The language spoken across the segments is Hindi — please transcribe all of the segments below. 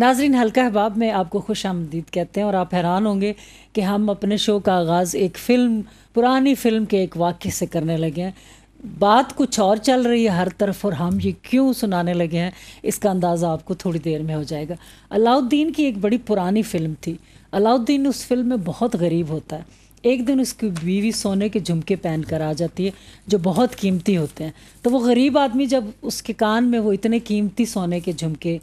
नाजरीन हल्का अहबाब में आपको खुश आमदीद कहते हैं और आप हैरान होंगे कि हम अपने शो का आगाज़ एक फ़िल्म पुरानी फ़िल्म के एक वाक्य से करने लगे हैं बात कुछ और चल रही है हर तरफ और हम ये क्यों सुनाने लगे हैं इसका अंदाज़ा आपको थोड़ी देर में हो जाएगा अलाउद्दीन की एक बड़ी पुरानी फ़िल्म थी अलाउद्दीन उस फिल्म में बहुत गरीब होता है एक दिन उसकी बीवी सोने के झुमके पहन कर आ जाती है जो बहुत कीमती होते हैं तो वो गरीब आदमी जब उसके कान में वो इतने कीमती सोने के झुमके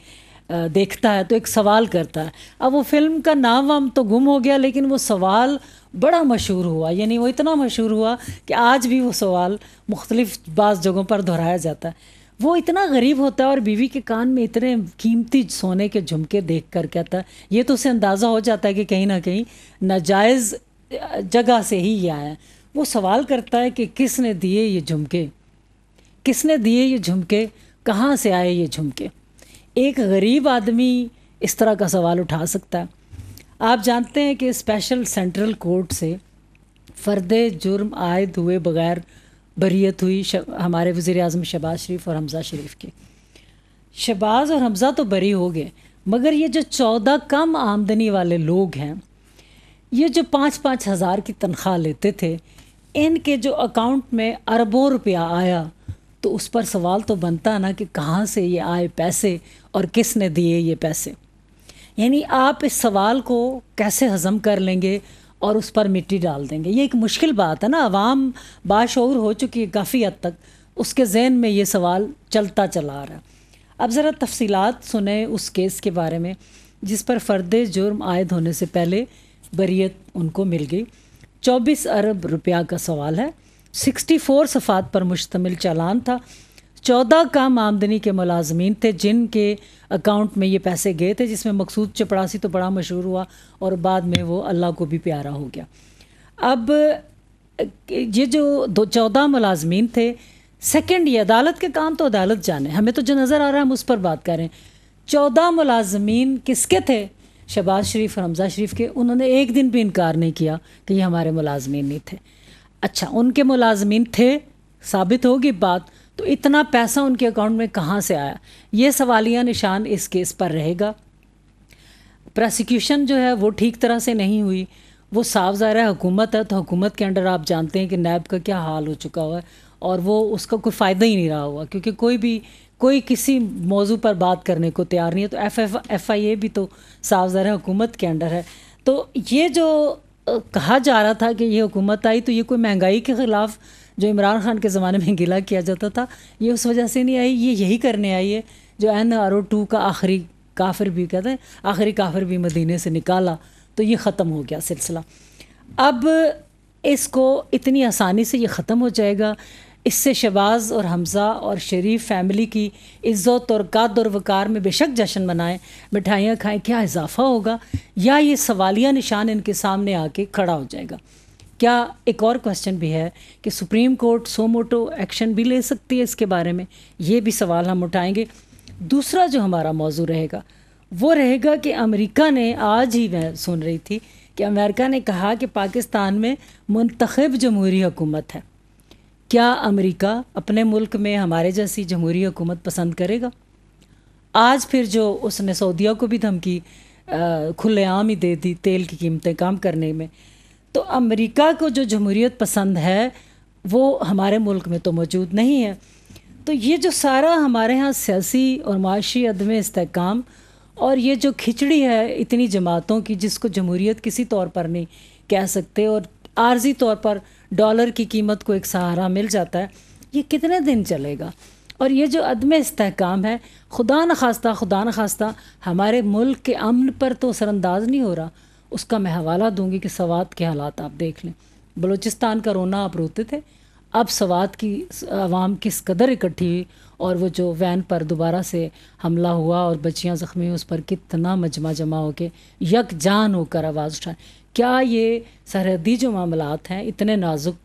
देखता है तो एक सवाल करता है अब वो फिल्म का नाम वाम तो गुम हो गया लेकिन वो सवाल बड़ा मशहूर हुआ यानी वो इतना मशहूर हुआ कि आज भी वो सवाल मुख्तलिफ बाज़ जगहों पर दोहराया जाता है वो इतना गरीब होता है और बीवी के कान में इतने कीमती सोने के झुमके देख कर कहता है ये तो उसे अंदाज़ा हो जाता है कि कहीं ना कहीं नाजायज़ जगह से ही ये आया वो सवाल करता है कि किसने दिए ये झुमके किसने दिए ये झुमके कहाँ से आए ये झुमके एक गरीब आदमी इस तरह का सवाल उठा सकता है आप जानते हैं कि स्पेशल सेंट्रल कोर्ट से फर्द जुर्म आयद हुए बगैर बरीत हुई हमारे वज़ी अजम शहबाज शरीफ और हमज़ा शरीफ के शहबाज और हमज़ा तो बरी हो गए मगर ये जो चौदह कम आमदनी वाले लोग हैं ये जो पाँच पाँच हज़ार की तनख्वाह लेते थे इनके जो अकाउंट में अरबों रुपया आया तो उस पर सवाल तो बनता ना कि कहाँ से ये आए पैसे और किसने दिए ये पैसे यानी आप इस सवाल को कैसे हज़म कर लेंगे और उस पर मिट्टी डाल देंगे ये एक मुश्किल बात है ना आवाम बाशूर हो चुकी है काफ़ी हद तक उसके जहन में ये सवाल चलता चला आ रहा है अब ज़रा तफसीलात सुने उस केस के बारे में जिस पर फ़र्द जुर्म आयद होने से पहले बरीत उनको मिल गई 24 अरब रुपया का सवाल है 64 सफ़ात पर मुश्तमिल चालान था चौदह काम आमदनी के मुलाजमीन थे जिनके अकाउंट में ये पैसे गए थे जिसमें मकसूद चपड़ासी तो बड़ा मशहूर हुआ और बाद में वो अल्लाह को भी प्यारा हो गया अब ये जो दो चौदह मुलाजमीन थे सेकेंड ये अदालत के काम तो अदालत जाने हमें तो जो नज़र आ रहा है हम उस पर बात करें चौदह मुलाजमीन किसके थे शहबाज शरीफ और हमजा शरीफ के उन्होंने एक दिन भी इनकार नहीं किया कि ये हमारे मुलाजमीन नहीं थे अच्छा उनके मुलाजमीन थे साबित होगी बात तो इतना पैसा उनके अकाउंट में कहाँ से आया ये सवालिया निशान इस केस पर रहेगा प्रोसिक्यूशन जो है वो ठीक तरह से नहीं हुई वो साफ ज़ाहिर है हुकूमत है तो हुकूमत के अंडर आप जानते हैं कि नैब का क्या हाल हो चुका हुआ है और वो उसका कोई फ़ायदा ही नहीं रहा हुआ क्योंकि कोई भी कोई किसी मौजू पर बात करने को तैयार नहीं है तो F F F I A भी तो साफ ज़ाहिर हुकूमत के अंडर है तो ये जो कहा जा रहा था कि ये हुकूमत आई तो ये कोई महंगाई के ख़िलाफ़ जो इमरान खान के ज़माने में गिला किया जाता था ये उस वजह से नहीं आई ये यही करने आई है जो एन आर ओ टू का आखिरी काफिर भी कहते हैं आखिरी काफिर भी मदीने से निकाला तो ये ख़त्म हो गया सिलसिला अब इसको इतनी आसानी से ये ख़त्म हो जाएगा इससे शबाज़ और हमज़ा और शरीफ फैमिली की इज़्ज़त और काद और वक़ार में बेशक जश्न मनाएं मिठाइयाँ खाएं क्या इजाफ़ा होगा या ये सवालिया निशान इनके सामने आके खड़ा हो जाएगा क्या एक और क्वेश्चन भी है कि सुप्रीम कोर्ट सोमोटो एक्शन भी ले सकती है इसके बारे में ये भी सवाल हम उठाएंगे दूसरा जो हमारा मौजू रहेगा वो रहेगा कि अमेरिका ने आज ही मैं सुन रही थी कि अमेरिका ने कहा कि पाकिस्तान में मंतखब जमहूरी हुकूमत है क्या अमेरिका अपने मुल्क में हमारे जैसी जमहूरी हुकूमत पसंद करेगा आज फिर जो उसने सऊदिया को भी धमकी खुलेआम ही दे दी तेल की कीमतें कम करने में तो अमेरिका को जो जमहूरीत पसंद है वो हमारे मुल्क में तो मौजूद नहीं है तो ये जो सारा हमारे यहाँ सियासी और माशी अदम इसकाम और ये जो खिचड़ी है इतनी जमातों की जिसको जमहूरीत किसी तौर पर नहीं कह सकते और आर्जी तौर पर डॉलर की कीमत को एक सहारा मिल जाता है ये कितने दिन चलेगा और ये जो अदम इसकाम है खुदा न खास्ता खुदा न खास्ता हमारे मुल्क के अमन पर तो असरानंदाज नहीं हो रहा उसका मैं हवाला दूंगी कि सवात के हालात आप देख लें बलूचिस्तान का रोना आप रोते थे अब सवात की आवाम किस कदर इकट्ठी हुई और वो जो वैन पर दोबारा से हमला हुआ और बच्चियां ज़ख्मी उस पर कितना मजमा जमा होकर यकजान होकर आवाज़ उठाए क्या ये सरहदी जो मामला हैं इतने नाजुक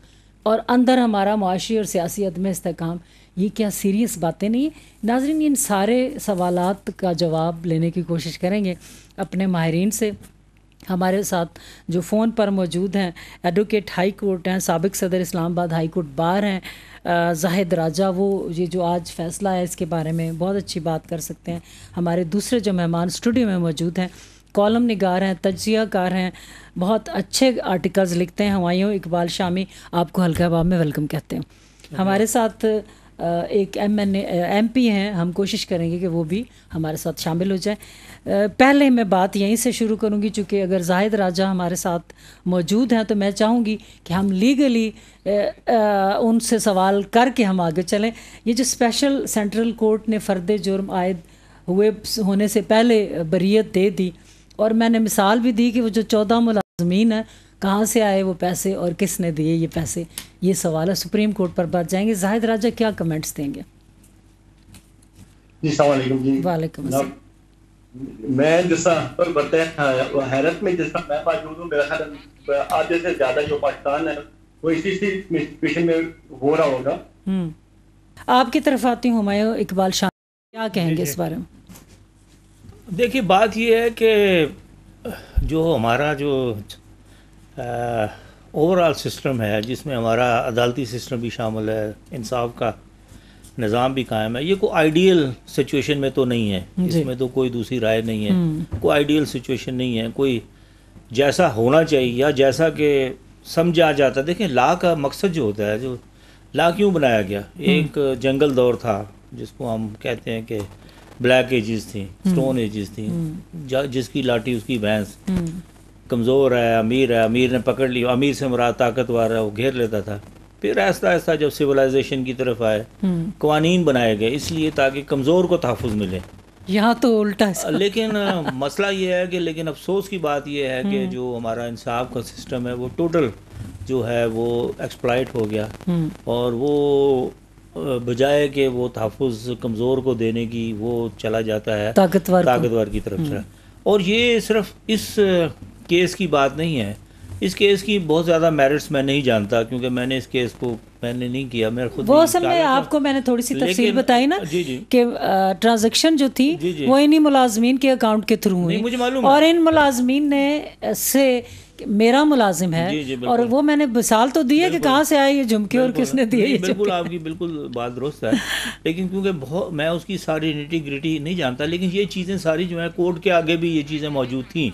और अंदर हमारा माशी और सियासी अदम इसकाम ये क्या सीरियस बातें नहीं नाजरीन इन सारे सवाल का जवाब लेने की कोशिश करेंगे अपने माहरीन से हमारे साथ जो फ़ोन पर मौजूद हैं एडवोकेट हाई कोर्ट हैं सबक सदर इस्लामाबाद हाई कोर्ट बार हैं जाहिद राजा वो ये जो आज फैसला है इसके बारे में बहुत अच्छी बात कर सकते हैं हमारे दूसरे जो मेहमान स्टूडियो में मौजूद हैं कॉलम निगार हैं तजिया कार हैं बहुत अच्छे आर्टिकल्स लिखते हैं हमायूँ इकबाल शामी आपको हल्का बाब में वेलकम कहते हैं हमारे साथ एक एम एन एम पी हैं हम कोशिश करेंगे कि वो भी हमारे साथ शामिल हो जाए पहले मैं बात यहीं से शुरू करूंगी चूँकि अगर जाहिद राजा हमारे साथ मौजूद हैं तो मैं चाहूँगी कि हम लीगली उनसे सवाल करके हम आगे चलें ये जो स्पेशल सेंट्रल कोर्ट ने फ़र्द जुर्म आयद हुए होने से पहले बरीत दे दी और मैंने मिसाल भी दी कि वो जो चौदह मुला ज़मीन है कहाँ से आए वो पैसे और किसने दिए ये पैसे ये सवाल है सुप्रीम कोर्ट पर बात जाएंगे जाहिद राजा क्या कमेंट्स देंगे जी वालेकुम मैं पर बताया हैरत में मैं मौजूद हूँ मेरा ख्याल आधे से ज्यादा जो पाकिस्तान है वो इसी में हो रहा होगा हम्म। आपकी तरफ आती हूँ मैं इकबाल शाह क्या कहेंगे इस बारे में देखिए बात यह है कि जो हमारा जो ओवरऑल सिस्टम है जिसमें हमारा अदालती सिस्टम भी शामिल है इंसाफ का निज़ाम भी कायम है ये कोई आइडियल सिचुएशन में तो नहीं है इसमें तो कोई दूसरी राय नहीं है हम्म। कोई आइडियल सिचुएशन नहीं है कोई जैसा होना चाहिए या जैसा कि समझा जाता है देखें ला का मकसद जो होता है जो ला क्यों बनाया गया हम्म। एक जंगल दौर था जिसको हम कहते हैं कि ब्लैक एजेस थी हम्म। स्टोन एजेस थी हम्म। जिसकी लाठी उसकी भैंस हम्म। कमज़ोर है अमीर है अमीर ने पकड़ लिया अमीर से मुराद ताकतवर है वो घेर लेता था फिर ऐसा ऐसा जब सिविलाइजेशन की तरफ आए कवानीन बनाए गए इसलिए ताकि कमज़ोर को तहफ़ मिले यहाँ तो उल्टा है लेकिन मसला ये है कि लेकिन अफसोस की बात यह है कि जो हमारा इंसाफ का सिस्टम है वो टोटल जो है वो एक्सप्लाइट हो गया और वो बजाय के वो तहफ़ कमज़ोर को देने की वो चला जाता है ताकतवर ताकतवर की तरफ से हम्म। और ये सिर्फ इस केस की बात नहीं है इस केस की बहुत ज़्यादा मेरिट्स मैं नहीं जानता क्योंकि मैंने इस केस को मैंने नहीं किया मेरे खुद वो असल में आपको मैंने थोड़ी सी तफसील बताई ना कि ट्रांजैक्शन जो थी जी जी वो इन्हीं मुलाजमीन के अकाउंट के थ्रू हुई मुझे मालूम और इन मुलाजमीन ने से मेरा मुलाजिम है जी जी और वो मैंने मिसाल तो दी है कि कहाँ से आए ये झुमके और किसने दिए बिल्कुल आपकी बिल्कुल बात दुरुस्त है लेकिन क्योंकि बहुत मैं उसकी सारी निटी ग्रिटी नहीं जानता लेकिन ये चीज़ें सारी जो है कोर्ट के आगे भी ये चीज़ें मौजूद थी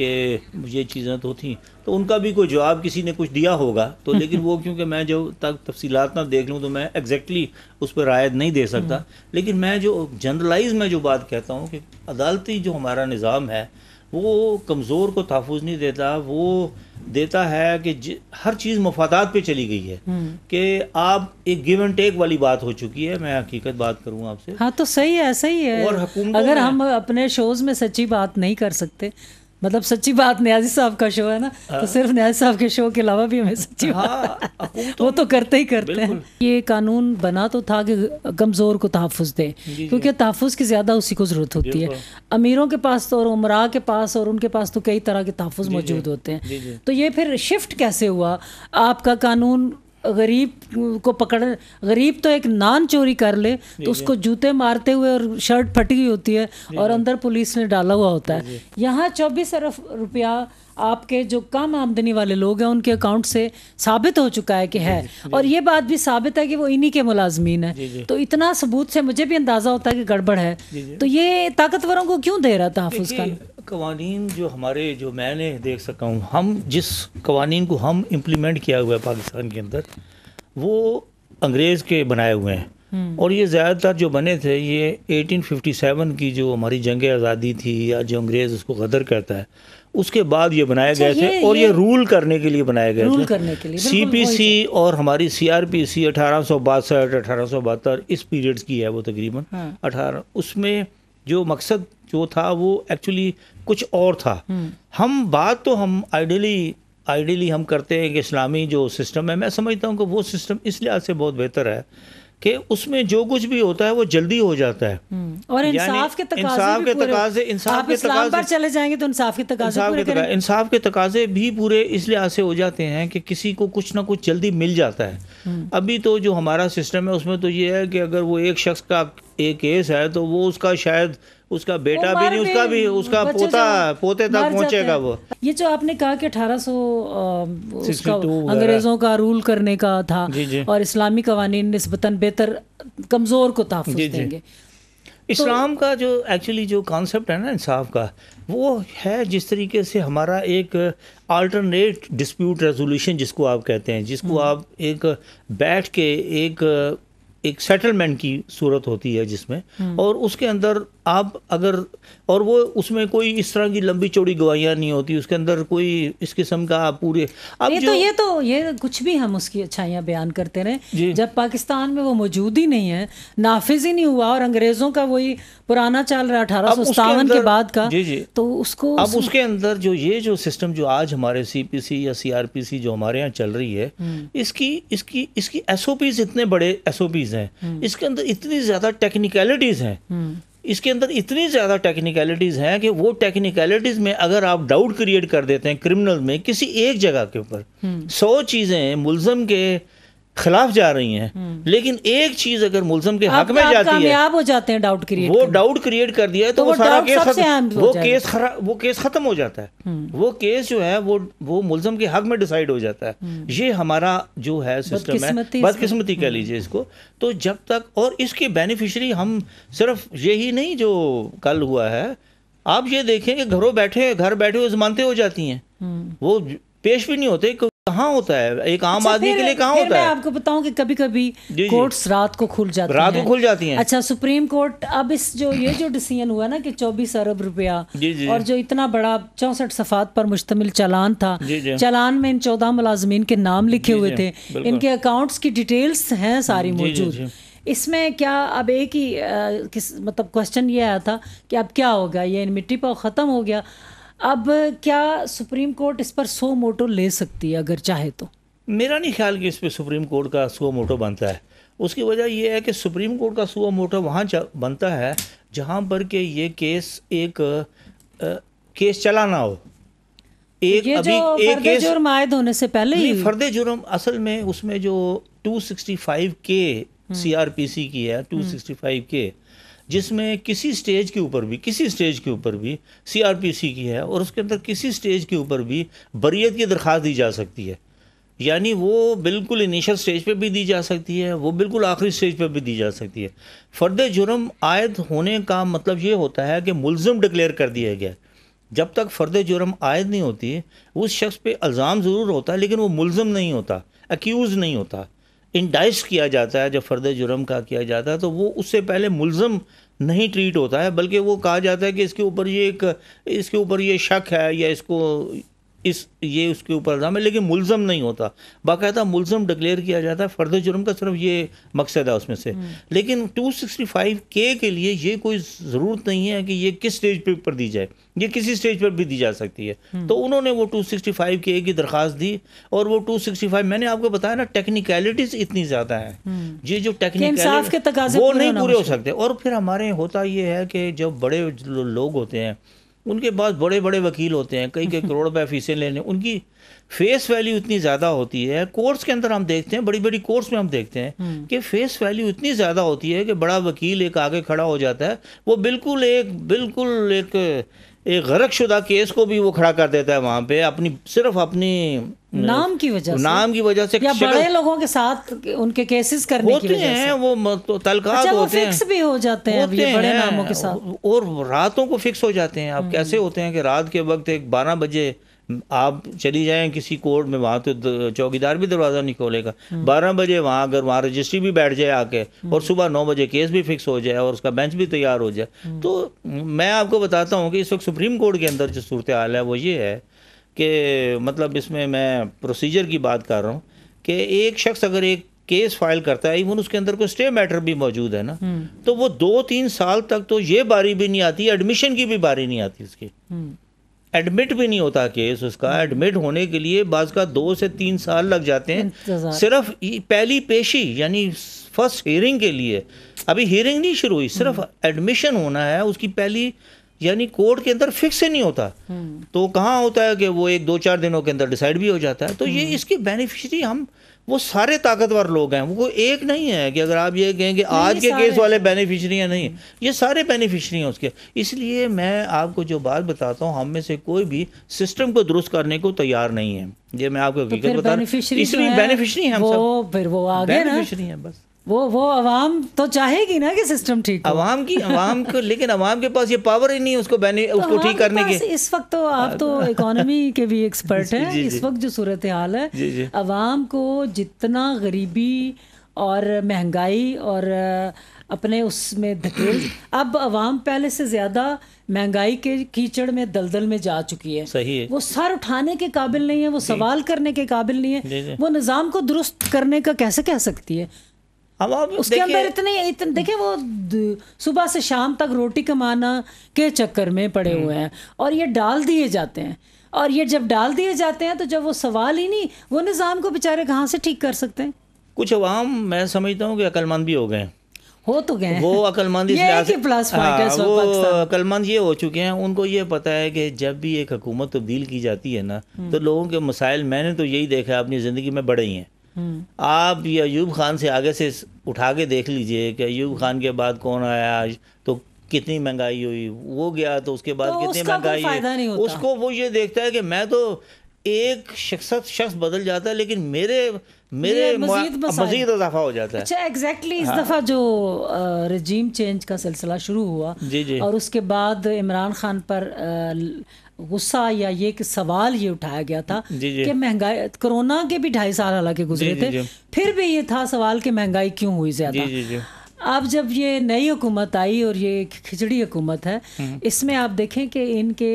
कि ये चीज़ें तो थी तो उनका भी कोई जवाब किसी ने कुछ दिया होगा तो लेकिन वो क्योंकि मैं जब तक तफसीलात ना देख लूँ तो मैं एग्जैक्टली exactly उस पर राय नहीं दे सकता हम्म। लेकिन मैं जो जनरलाइज में जो बात कहता हूँ कि अदालती जो हमारा निज़ाम है वो कमज़ोर को तहफ़ नहीं देता वो देता है कि हर चीज़ मफादात पे चली गई है हम्म। कि आप एक गिव एंड टेक वाली बात हो चुकी है मैं हकीकत बात करूँ आपसे हाँ तो सही है सही है और अगर हम अपने शोज़ में सच्ची बात नहीं कर सकते मतलब सच्ची बात न्याजी साहब का शो है ना तो हाँ। सिर्फ न्याजी साहब के शो के अलावा भी हमें सच्ची हाँ, बात तो वो तो करते ही करते हैं ये कानून बना तो था कि कमज़ोर को तहफ़ दे क्योंकि तहफ़ की ज़्यादा उसी को ज़रूरत होती है अमीरों के पास तो और उमरा के पास और उनके पास तो कई तरह के तहफ़ मौजूद होते हैं तो ये फिर शिफ्ट कैसे हुआ आपका कानून गरीब को पकड़ गरीब तो एक नान चोरी कर ले तो उसको जूते मारते हुए और शर्ट फटी हुई होती है और अंदर पुलिस ने डाला हुआ होता है यहाँ चौबीस अरब रुपया आपके जो कम आमदनी वाले लोग हैं उनके अकाउंट से साबित हो चुका है कि है और ये बात भी साबित है कि वो इन्हीं के मुलाजमीन है तो इतना सबूत से मुझे भी अंदाज़ा होता है कि गड़बड़ है तो ये ताकतवरों को क्यों दे रहा था हाफुज खान कवानीन जो हमारे जो मैंने देख सका हूँ हम जिस कवानीन को हम इम्प्लीमेंट किया हुआ है पाकिस्तान के अंदर वो अंग्रेज़ के बनाए हुए हैं हम्म। और ये ज़्यादातर जो बने थे ये 1857 की जो हमारी जंग आज़ादी थी या जो अंग्रेज़ उसको गदर कहता है उसके बाद ये बनाए अच्छा, गए थे और ये, ये रूल करने के लिए बनाए गए रूल थे। करने के लिए सी पी सी और हमारी सी आर पी सी अठारह सौ बासठ अठारह सौ बहत्तर इस पीरियड्स की है वो तकरीबन हाँ। अठारह उसमें जो मकसद जो था वो एक्चुअली कुछ और था हम्म। हम बात तो हम आइडियली आइडियली हम करते हैं कि इस्लामी जो सिस्टम है मैं समझता हूँ कि वो सिस्टम इस लिहाज से बहुत बेहतर है कि उसमें जो कुछ भी होता है वो जल्दी हो जाता है हम्म। और इंसाफ के तकाजे इंसाफ के तकाजे इंसाफ के तकाजे चले जाएंगे तो इंसाफ के तकाजे इंसाफ के तकाजे इंसाफ के तकाजे भी पूरे इस लिहाज से हो जाते हैं कि किसी को कुछ ना कुछ जल्दी मिल जाता है हम्म। अभी तो जो हमारा सिस्टम है उसमें तो ये है कि अगर वो एक शख्स का एक केस है तो वो उसका शायद उसका बेटा भी नहीं उसका भी उसका पोता पोते तक पहुंचेगा वो ये जो आपने कहा कि अठारह सौ अंग्रेजों का रूल करने का था जी जी। और इस्लामी कवानी नस्बता बेहतर कमज़ोर को तहफ़ देंगे तो इस्लाम तो, का जो एक्चुअली जो कॉन्सेप्ट है ना इंसाफ का वो है जिस तरीके से हमारा एक अल्टरनेट डिस्प्यूट रेजोल्यूशन जिसको आप कहते हैं जिसको हम्म। आप एक बैठ के एक एक सेटलमेंट की सूरत होती है जिसमें हम्म। और उसके अंदर आप अगर और वो उसमें कोई इस तरह की लंबी चौड़ी गवाहियां नहीं होती उसके अंदर कोई इस किस्म का आप पूरे अब ये तो ये तो ये कुछ भी हम उसकी अच्छाइयाँ बयान करते रहे जब पाकिस्तान में वो मौजूद ही नहीं है नाफिज ही नहीं हुआ और अंग्रेज़ों का वही पुराना चल रहा अठारह सौ के बाद का जी जी तो उसको अब उसके अंदर जो ये जो सिस्टम जो आज हमारे सी या सी जो हमारे यहाँ चल रही है हम्म। इसकी इसकी इसकी एस इतने बड़े एस हैं हम्म। इसके अंदर इतनी ज़्यादा टेक्निकलिटीज़ हैं हम्म। इसके अंदर इतनी ज़्यादा टेक्निकलिटीज़ हैं कि वो टेक्निकलिटीज़ में अगर आप डाउट क्रिएट कर देते हैं क्रिमिनल में किसी एक जगह के ऊपर हम्म। सौ चीज़ें मुलजम के खिलाफ जा रही हैं हम्म। लेकिन एक चीज अगर मुलजम के हक में जाती है हो जाते हैं डाउट क्रिएट वो डाउट क्रिएट कर दिया है तो, तो वो वो सारा केस खत, वो केस खरा, वो केस खत्म हो जाता है हम्म। वो केस जो है वो वो मुलजम के हक में डिसाइड हो जाता है हम्म। ये हमारा जो है सिस्टम है बदकिस्मती कह लीजिए इसको तो जब तक और इसके बेनिफिशरी हम सिर्फ यही नहीं जो कल हुआ है आप ये देखें कि घरों बैठे घर बैठे वो जमानते हो जाती हैं वो पेश भी नहीं होते कहाँ होता है एक आम अच्छा, आदमी के लिए कहाँ होता है आपको बताऊं कि कभी कभी कोर्ट्स रात को खुल जाती रात को खुल जाती हैं अच्छा सुप्रीम कोर्ट अब इस जो ये जो डिसीजन हुआ ना कि चौबीस अरब रुपया और जो इतना बड़ा चौसठ सफात पर मुश्तमिल चालान था चालान में इन चौदह मुलाजमीन के नाम लिखे हुए थे इनके अकाउंट की डिटेल्स है सारी मौजूद इसमें क्या अब एक ही किस मतलब क्वेश्चन ये आया था कि अब क्या होगा ये मिट्टी पाव ख़त्म हो गया अब क्या सुप्रीम कोर्ट इस पर सो मोटो ले सकती है अगर चाहे तो मेरा नहीं ख्याल कि इस पर सुप्रीम कोर्ट का सो मोटो बनता है उसकी वजह यह है कि सुप्रीम कोर्ट का सो मोटो वहाँ बनता है जहाँ पर के ये केस एक आ, केस चलाना हो एक ये अभी जो एक केस जुर्म आयद होने से पहले ही फर्द जुर्म असल में उसमें जो 265 के सीआरपीसी की है 265 के जिसमें किसी स्टेज के ऊपर भी किसी स्टेज के ऊपर भी सीआरपीसी की है और उसके अंदर किसी स्टेज के ऊपर भी बरीत की दरख्वास्त दी जा सकती है यानी वो बिल्कुल इनिशियल स्टेज पे भी दी जा सकती है वो बिल्कुल आखिरी स्टेज पे भी दी जा सकती है फ़र्द जुर्म आयद होने का मतलब ये होता है कि मुलम डिक्लेयर कर दिया गया जब तक फ़र्द जुर्म आयद नहीं होती उस शख्स पर इल्ज़ाम ज़रूर होता है लेकिन वो मुलम नहीं होता एक्यूज़ नहीं होता इंडाइस किया जाता है जब फ़र्द जुर्म का किया जाता है तो वो उससे पहले मुलम नहीं ट्रीट होता है बल्कि वो कहा जाता है कि इसके ऊपर ये एक इसके ऊपर ये शक है या इसको इस ये उसके ऊपर इल्ज़ाम है लेकिन मुलम नहीं होता बाकायदा मुलम डिक्लेयर किया जाता है फ़र्द जुर्म का सिर्फ ये मकसद है उसमें से हम्म। लेकिन 265 के के लिए ये कोई ज़रूरत नहीं है कि ये किस स्टेज पे पर दी जाए ये किसी स्टेज पर भी दी जा सकती है हम्म। तो उन्होंने वो 265 के की दरख्वास्त दी और वो 265 मैंने आपको बताया ना टेक्निकलिटीज़ इतनी ज़्यादा हैं हम्म। ये जो टेक्निकल वो नहीं पूरे हो सकते और फिर हमारे होता ये है कि जब बड़े लोग होते हैं उनके पास बड़े बड़े वकील होते हैं कई कई करोड़ रुपये फीसें लेने उनकी फेस वैल्यू इतनी ज़्यादा होती है कोर्स के अंदर हम देखते हैं बड़ी बड़ी कोर्स में हम देखते हैं हम्म। कि फेस वैल्यू इतनी ज़्यादा होती है कि बड़ा वकील एक आगे खड़ा हो जाता है वो बिल्कुल एक बिल्कुल एक एक गरकशुदा केस को भी वो खड़ा कर देता है वहाँ पे अपनी सिर्फ अपनी नाम की वजह से नाम की वजह से या बड़े लोगों के साथ उनके केसेस करने होते की वजह हैं तो अच्छा, वो तो तलकात अच्छा, होते फिक्स हैं भी हो जाते हैं ये बड़े हैं, नामों के साथ और रातों को फिक्स हो जाते हैं आप हम्म। कैसे होते हैं कि रात के वक्त एक बारह बजे आप चली जाएं किसी कोर्ट में वहाँ तो चौकीदार भी दरवाज़ा नहीं खोलेगा बारह बजे वहाँ अगर वहाँ रजिस्ट्री भी बैठ जाए आके और सुबह नौ बजे केस भी फिक्स हो जाए और उसका बेंच भी तैयार हो जाए तो मैं आपको बताता हूँ कि इस वक्त सुप्रीम कोर्ट के अंदर जो सूरत हाल है वो ये है कि मतलब इसमें मैं प्रोसीजर की बात कर रहा हूँ कि एक शख्स अगर एक केस फाइल करता है इवन उसके अंदर कोई स्टे मैटर भी मौजूद है ना हम्म। तो वो दो तीन साल तक तो ये बारी भी नहीं आती एडमिशन की भी बारी नहीं आती उसकी हम्म। एडमिट भी नहीं होता केस उसका हम्म। एडमिट होने के लिए बाज का दो से तीन साल लग जाते हैं सिर्फ पहली पेशी यानी फर्स्ट हियरिंग के लिए अभी हियरिंग नहीं शुरू हुई सिर्फ हम्म। एडमिशन होना है उसकी पहली यानी कोर्ट के अंदर फिक्स ही नहीं होता हम्म। तो कहाँ होता है कि वो एक दो चार दिनों के अंदर डिसाइड भी हो जाता है तो ये इसकी बेनिफिशरी हम वो सारे ताकतवर लोग हैं वो एक नहीं है कि अगर आप ये कहें कि आज के केस वाले बेनिफिशरी हैं नहीं ये सारे बेनिफिशरी हैं उसके इसलिए मैं आपको जो बात बताता हूँ हम में से कोई भी सिस्टम को दुरुस्त करने को तैयार नहीं है ये मैं आपको तो बता रहा हूँ इसलिए बेनिफिशरी है बस वो वो अवाम तो चाहेगी ना कि सिस्टम ठीक अवाम की अवाम को लेकिन अवाम के पास ये पावर ही नहीं उसको तो उसको ठीक करने के इस वक्त तो आप तो इकोनॉमी के भी एक्सपर्ट हैं इस वक्त जो सूरत हाल है आवाम अवाम को जितना गरीबी और महंगाई और अपने उसमें धकेल अब अवाम पहले से ज़्यादा महंगाई के कीचड़ में दलदल में जा चुकी है सही है वो सर उठाने के काबिल नहीं है वो सवाल करने के काबिल नहीं है वो निज़ाम को दुरुस्त करने का कैसे कह सकती है अब आप उसके अंदर इतने इतने देखे वो सुबह से शाम तक रोटी कमाना के चक्कर में पड़े हम्म। हुए हैं और ये डाल दिए जाते हैं और ये जब डाल दिए जाते हैं तो जब वो सवाल ही नहीं वो निज़ाम को बेचारे कहाँ से ठीक कर सकते हैं कुछ अवाम मैं समझता हूँ कि अक्लमंद भी हो गए हो तो गए वो अक्लमंद अकलमंद हाँ, वो ये हो चुके हैं उनको ये पता है कि जब भी एक हकूमत तब्दील की जाती है ना तो हम्म। लोगों के मसाइल मैंने तो यही देखा अपनी ज़िंदगी में बड़े ही हैं आप ये अयूब खान से आगे से उठा के देख लीजिए कि अयूब खान के बाद कौन आया आज तो कितनी महंगाई हुई वो गया तो उसके बाद तो कितनी महंगाई हुई उसको वो ये देखता है कि मैं तो एक शख्सत शख्स बदल जाता है लेकिन मेरे मेरे मजीद इजाफा हो जाता है अच्छा एग्जैक्टली exactly इस हाँ। दफ़ा जो रजीम चेंज का सिलसिला शुरू हुआ जी जी और उसके बाद इमरान खान पर गुस्सा या ये कि सवाल ये उठाया गया था जी जी। कि महंगाई कोरोना के भी ढाई साल हालांकि गुजरे थे फिर भी ये था सवाल कि महंगाई क्यों हुई ज़्यादा अब जब ये नई हुकूमत आई और ये खिचड़ी हुकूमत है हम्म। इसमें आप देखें कि इनके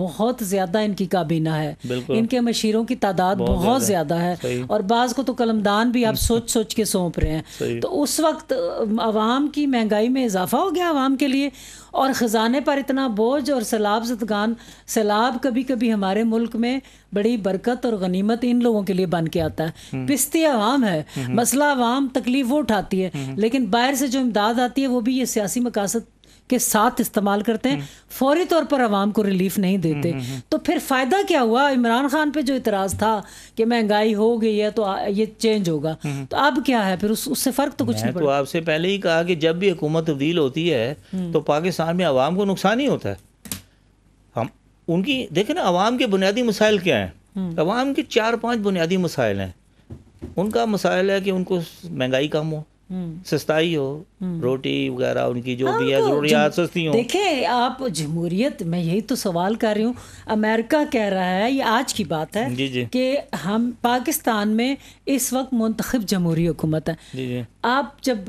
बहुत ज्यादा इनकी काबीना है इनके मशीरों की तादाद बहुत, बहुत ज्यादा है और बाज को तो कलमदान भी आप सोच सोच के सौंप रहे हैं तो उस वक्त आवाम की महंगाई में इजाफा हो गया आवाम के लिए और ख़जाने पर इतना बोझ और सैलाब जदगान सैलाब कभी कभी हमारे मुल्क में बड़ी बरकत और गनीमत इन लोगों के लिए बन के आता है हम्म। पिस्ती आवाम है हम्म। मसला आवाम तकलीफ वो उठाती है हम्म। लेकिन बाहर से जो इमदाद आती है वो भी ये सियासी मकासद के साथ इस्तेमाल करते हैं हम्म। फौरी तौर पर आवाम को रिलीफ नहीं देते हम्म, हम्म, तो फिर फ़ायदा क्या हुआ इमरान खान पे जो इतराज़ था कि महंगाई हो गई है तो ये चेंज होगा तो अब क्या है फिर उस, उससे फ़र्क तो कुछ नहीं तो आपसे पहले ही कहा कि जब भी हुकूमत तब्दील होती है तो पाकिस्तान में आवाम को नुकसान ही होता है हम उनकी देखें ना आवाम के बुनियादी मसाइल क्या हैं आवाम के चार पाँच बुनियादी मसाइल हैं उनका मसाइल है कि उनको महंगाई कम हो हम्म। सस्ताई हो हम्म। रोटी वगैरह उनकी जो हाँ, भी है तो जरूरियात सस्ती हो देखे आप जमहूरियत में यही तो सवाल कर रही हूँ अमेरिका कह रहा है ये आज की बात है जी जी कि हम पाकिस्तान में इस वक्त मुंतखब जमहूरी हुकूमत है जी जी आप जब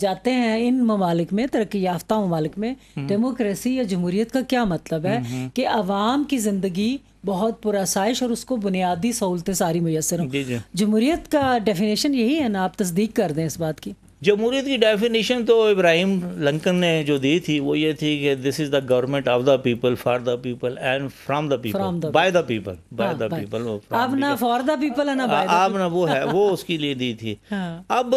जाते हैं इन ममालिक में तरक्की याफ्ता ममालिक में हम्म। डेमोक्रेसी या जमहूरीत का क्या मतलब है हम्म, हम्म। कि आवाम की ज़िंदगी बहुत पुरासाइश और उसको बुनियादी सहूलतें सारी मैसर हों जमहूरीत का डेफिनेशन यही है ना आप तस्दीक कर दें इस बात की जमहूरीत की डेफिनेशन तो इब्राहिम लंकन ने जो दी थी वो ये थी कि this is the government of the people for the people and from the people by the people by the people अब ना फॉर द पीपल ना अब ना वो है वो उसके लिए दी थी हाँ। अब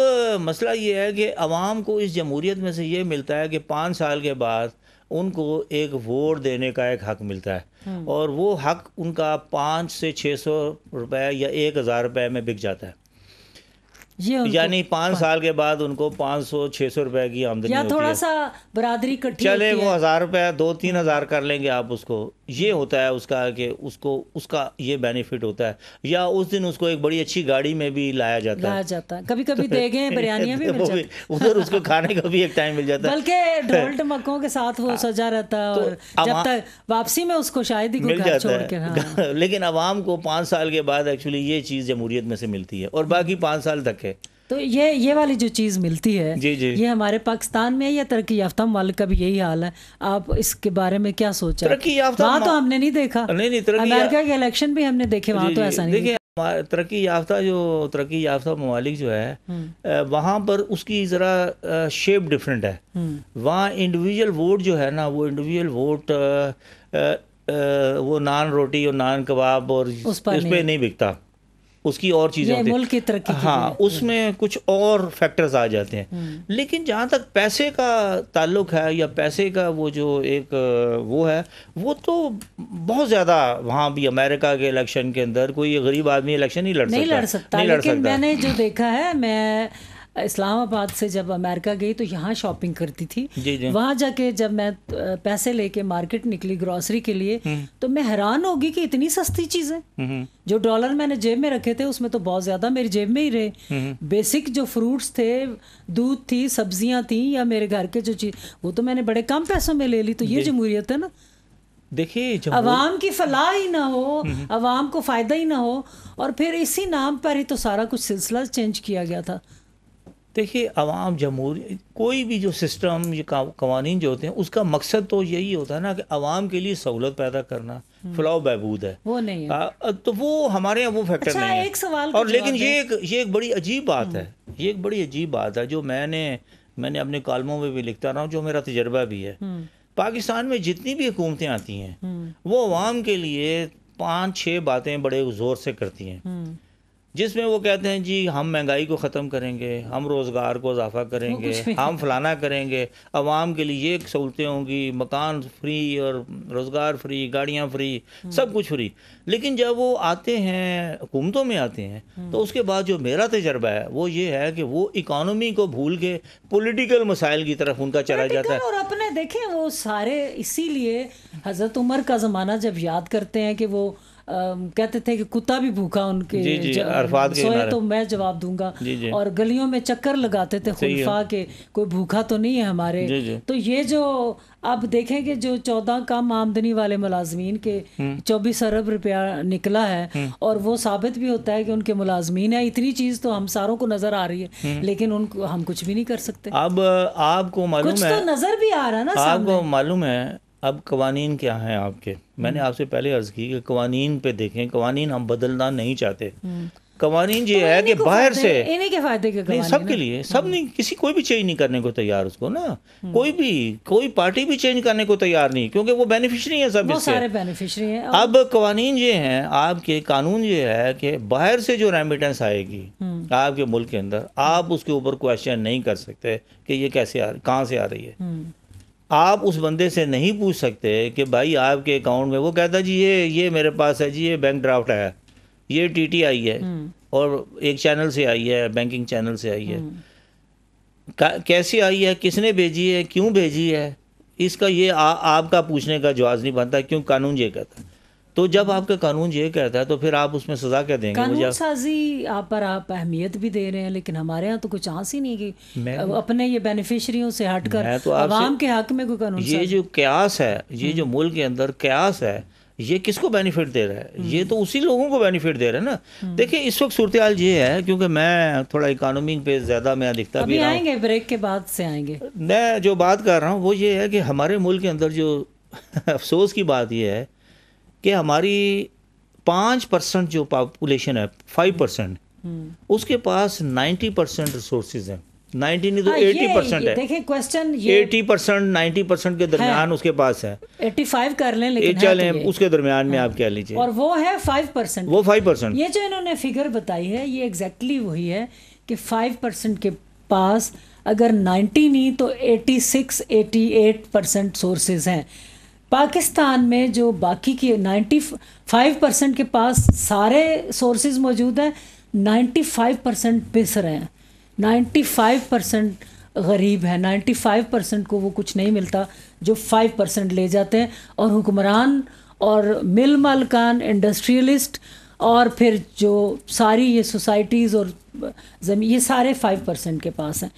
मसला ये है कि अवाम को इस जमहूरीत में से ये मिलता है कि पाँच साल के बाद उनको एक वोट देने का एक हक मिलता है हाँ। और वो हक उनका पाँच से छः सौ रुपये या एक हज़ार रुपये में बिक जाता है ये यानी पांच साल के बाद उनको पांच सौ छह सौ रुपए की आमदनी या थोड़ा सा बरादरी चले वो हज़ार रुपया दो तीन हज़ार कर लेंगे आप उसको ये होता है उसका कि उसको उसका ये बेनिफिट होता है या उस दिन उसको एक बड़ी अच्छी गाड़ी में भी लाया जाता लाया जाता है कभी कभी तो दे गए भी मिल जाती उधर उसको खाने का भी एक टाइम मिल जाता है बल्कि ढोल टमकों के साथ वो हाँ। सजा रहता है तो और जब तक वापसी में उसको शायद ही मिल जाता है हाँ। लेकिन आवाम को पाँच साल के बाद एक्चुअली ये चीज़ जमहूरियत में से मिलती है और बाकी पाँच साल तक है तो ये ये वाली जो चीज़ मिलती है जी जी ये हमारे पाकिस्तान में या तरक्की याफ्ता मालिक का भी यही हाल है आप इसके बारे में क्या सोचा तरक्की याफ्ता वहाँ तो हमने नहीं देखा नहीं नहीं अमेरिका के इलेक्शन भी हमने देखे वहाँ तो ऐसा नहीं तरक्की याफ्ता जो तरक्की याफ्ता ममालिक जो है हम्म। वहाँ पर उसकी ज़रा शेप डिफरेंट है हम्म। वहाँ इंडिविजुअल वोट जो है ना वो इंडिविजुअल वोट वो नान रोटी और नान कबाब और उस पर नहीं बिकता उसकी और चीज़ें होती मुल्क की तरक्की हाँ उसमें कुछ और फैक्टर्स आ जाते हैं हम्म। लेकिन जहाँ तक पैसे का ताल्लुक है या पैसे का वो जो एक वो है वो तो बहुत ज़्यादा वहाँ भी अमेरिका के इलेक्शन के अंदर कोई गरीब आदमी इलेक्शन नहीं लड़ नहीं सकता, लड़ सकता नहीं लेकिन लड़ सकता मैंने जो देखा है मैं इस्लामाबाद से जब अमेरिका गई तो यहाँ शॉपिंग करती थी वहां वहाँ जाके जब मैं पैसे लेके मार्केट निकली ग्रॉसरी के लिए हम्म। तो मैं हैरान होगी कि इतनी सस्ती चीज़ें हम्म। जो डॉलर मैंने जेब में रखे थे उसमें तो बहुत ज़्यादा मेरी जेब में ही रहे हम्म। बेसिक जो फ्रूट्स थे दूध थी सब्जियां थी या मेरे घर के जो चीज़ वो तो मैंने बड़े कम पैसों में ले ली तो ये जमहूरियत है ना देखिए अवाम की फलाह ही ना हो अवाम को फ़ायदा ही ना हो और फिर इसी नाम पर ही तो सारा कुछ सिलसिला चेंज किया गया था देखिए अवाम जमहूर कोई भी जो सिस्टम ये कवानीन जो होते हैं उसका मकसद तो यही होता है ना कि आवाम के लिए सहूलत पैदा करना हम्म। फुलाव बहबूद है वो नहीं है। आ, तो वो हमारे यहाँ वो फैक्टर अच्छा, नहीं है एक सवाल और लेकिन ये एक ये एक बड़ी अजीब बात है हम्म। ये एक बड़ी अजीब बात है जो मैंने मैंने अपने कालमों में भी लिखता रहा हूँ जो मेरा तजर्बा भी है हम्म। पाकिस्तान में जितनी भी हुकूमतें आती हैं वो आवाम के लिए पाँच छः बातें बड़े ज़ोर से करती हैं जिसमें वो कहते हैं जी हम महंगाई को ख़त्म करेंगे हम रोज़गार को इजाफा करेंगे हम फलाना करेंगे आवाम के लिए ये सहूलतें होंगी मकान फ्री और रोज़गार फ्री गाड़ियाँ फ्री हम्म। सब कुछ फ्री लेकिन जब वो आते हैं हुकूमतों में आते हैं हम्म। तो उसके बाद जो मेरा तजर्बा है वो ये है कि वो इकानमी को भूल के पोलिटिकल मसाइल की तरफ उनका चला जाता है और अपने देखें वो सारे इसीलिए हज़रत उमर का ज़माना जब याद करते हैं कि वो कहते थे कि कुत्ता भी भूखा उनके जी, जी, के सोए तो मैं जवाब दूंगा जी, जी, और गलियों में चक्कर लगाते थे खुलफा के कोई भूखा तो नहीं है हमारे जी, जी, तो ये जो आप देखेंगे जो चौदह कम आमदनी वाले मुलाजमीन के हम्म। चौबीस अरब रुपया निकला है हम्म। और वो साबित भी होता है कि उनके मुलाजमीन है इतनी चीज तो हम सारों को नजर आ रही है हम्म। लेकिन उनको हम कुछ भी नहीं कर सकते अब आपको मालूम तो है तो नजर भी आ रहा है ना आपको मालूम है अब कवानीन क्या हैं आपके मैंने हम्म। आपसे पहले अर्ज़ की कि कवानीन पे देखें कवानीन हम बदलना नहीं चाहते हम्म। कवानीन ये तो है कि बाहर से इन्हीं के फायदे के नहीं सबके लिए सब हम्म। नहीं किसी कोई भी चेंज नहीं करने को तैयार उसको ना कोई भी कोई पार्टी भी चेंज करने को तैयार नहीं क्योंकि वो बेनिफिशरी है सब वो सारे बेनिफिशरी हैं अब कवानीन ये हैं आपके कानून ये है कि बाहर से जो रेमिटेंस आएगी आपके मुल्क के अंदर आप उसके ऊपर क्वेश्चन नहीं कर सकते कि ये कैसे आ कहाँ से आ रही है आप उस बंदे से नहीं पूछ सकते कि भाई आपके अकाउंट में वो कहता जी ये ये मेरे पास है जी ये बैंक ड्राफ्ट आया ये टी आई है हम्म। और एक चैनल से आई है बैंकिंग चैनल से आई है हम्म। कैसे आई है किसने भेजी है क्यों भेजी है इसका ये आ, आपका पूछने का जवाब नहीं बनता क्यों कानून ये कहता है तो जब आपका कानून ये कहता है तो फिर आप उसमें सजा क्या देंगे कानून मुझे साजी आप पर आप अहमियत भी दे रहे हैं लेकिन हमारे यहाँ तो कुछ चांस ही नहीं कि तो- अपने ये बेनिफिशरियों से हटकर तो आवाम के हक में कोई कानून ये जो क्यास है ये जो हम्म। मुल्क के अंदर क्यास है ये किसको बेनिफिट दे रहा है ये तो उसी लोगों को बेनिफिट दे रहा है ना हम्म। देखिए इस वक्त सूरत हाल ये है क्योंकि मैं थोड़ा इकानमी पे ज़्यादा मैं दिखता भी आएंगे ब्रेक के बाद से आएंगे मैं जो बात कर रहा हूँ वो ये है कि हमारे मुल्क के अंदर जो अफसोस की बात यह है कि हमारी पाँच परसेंट जो पॉपुलेशन है फाइव परसेंट हम्म। उसके पास नाइन्टी परसेंट रिसोर्स हैं नाइन्टी नहीं तो एटी हाँ, परसेंट है देखिए question eighty percent ninety percent के दरमियान हाँ। उसके पास है एट्टी फाइव कर लें लेकिन चलें तो उसके दरमियान में हाँ। आप क्या लीजिए और वो है फाइव परसेंट वो फाइव परसेंट ये जो इन्होंने फिगर बताई है ये एग्जैक्टली वही है कि फाइव परसेंट के पास अगर नाइन्टी नहीं तो eighty six eighty eight percent sources हैं पाकिस्तान में जो बाकी के 95 परसेंट के पास सारे सोर्सेज मौजूद हैं 95 परसेंट रहे हैं 95 परसेंट गरीब है 95 परसेंट को वो कुछ नहीं मिलता जो फाइव परसेंट ले जाते हैं और हुक्मरान और मिल मालकान इंडस्ट्रियलिस्ट और फिर जो सारी ये सोसाइटीज़ और जमी ये सारे फाइव परसेंट के पास हैं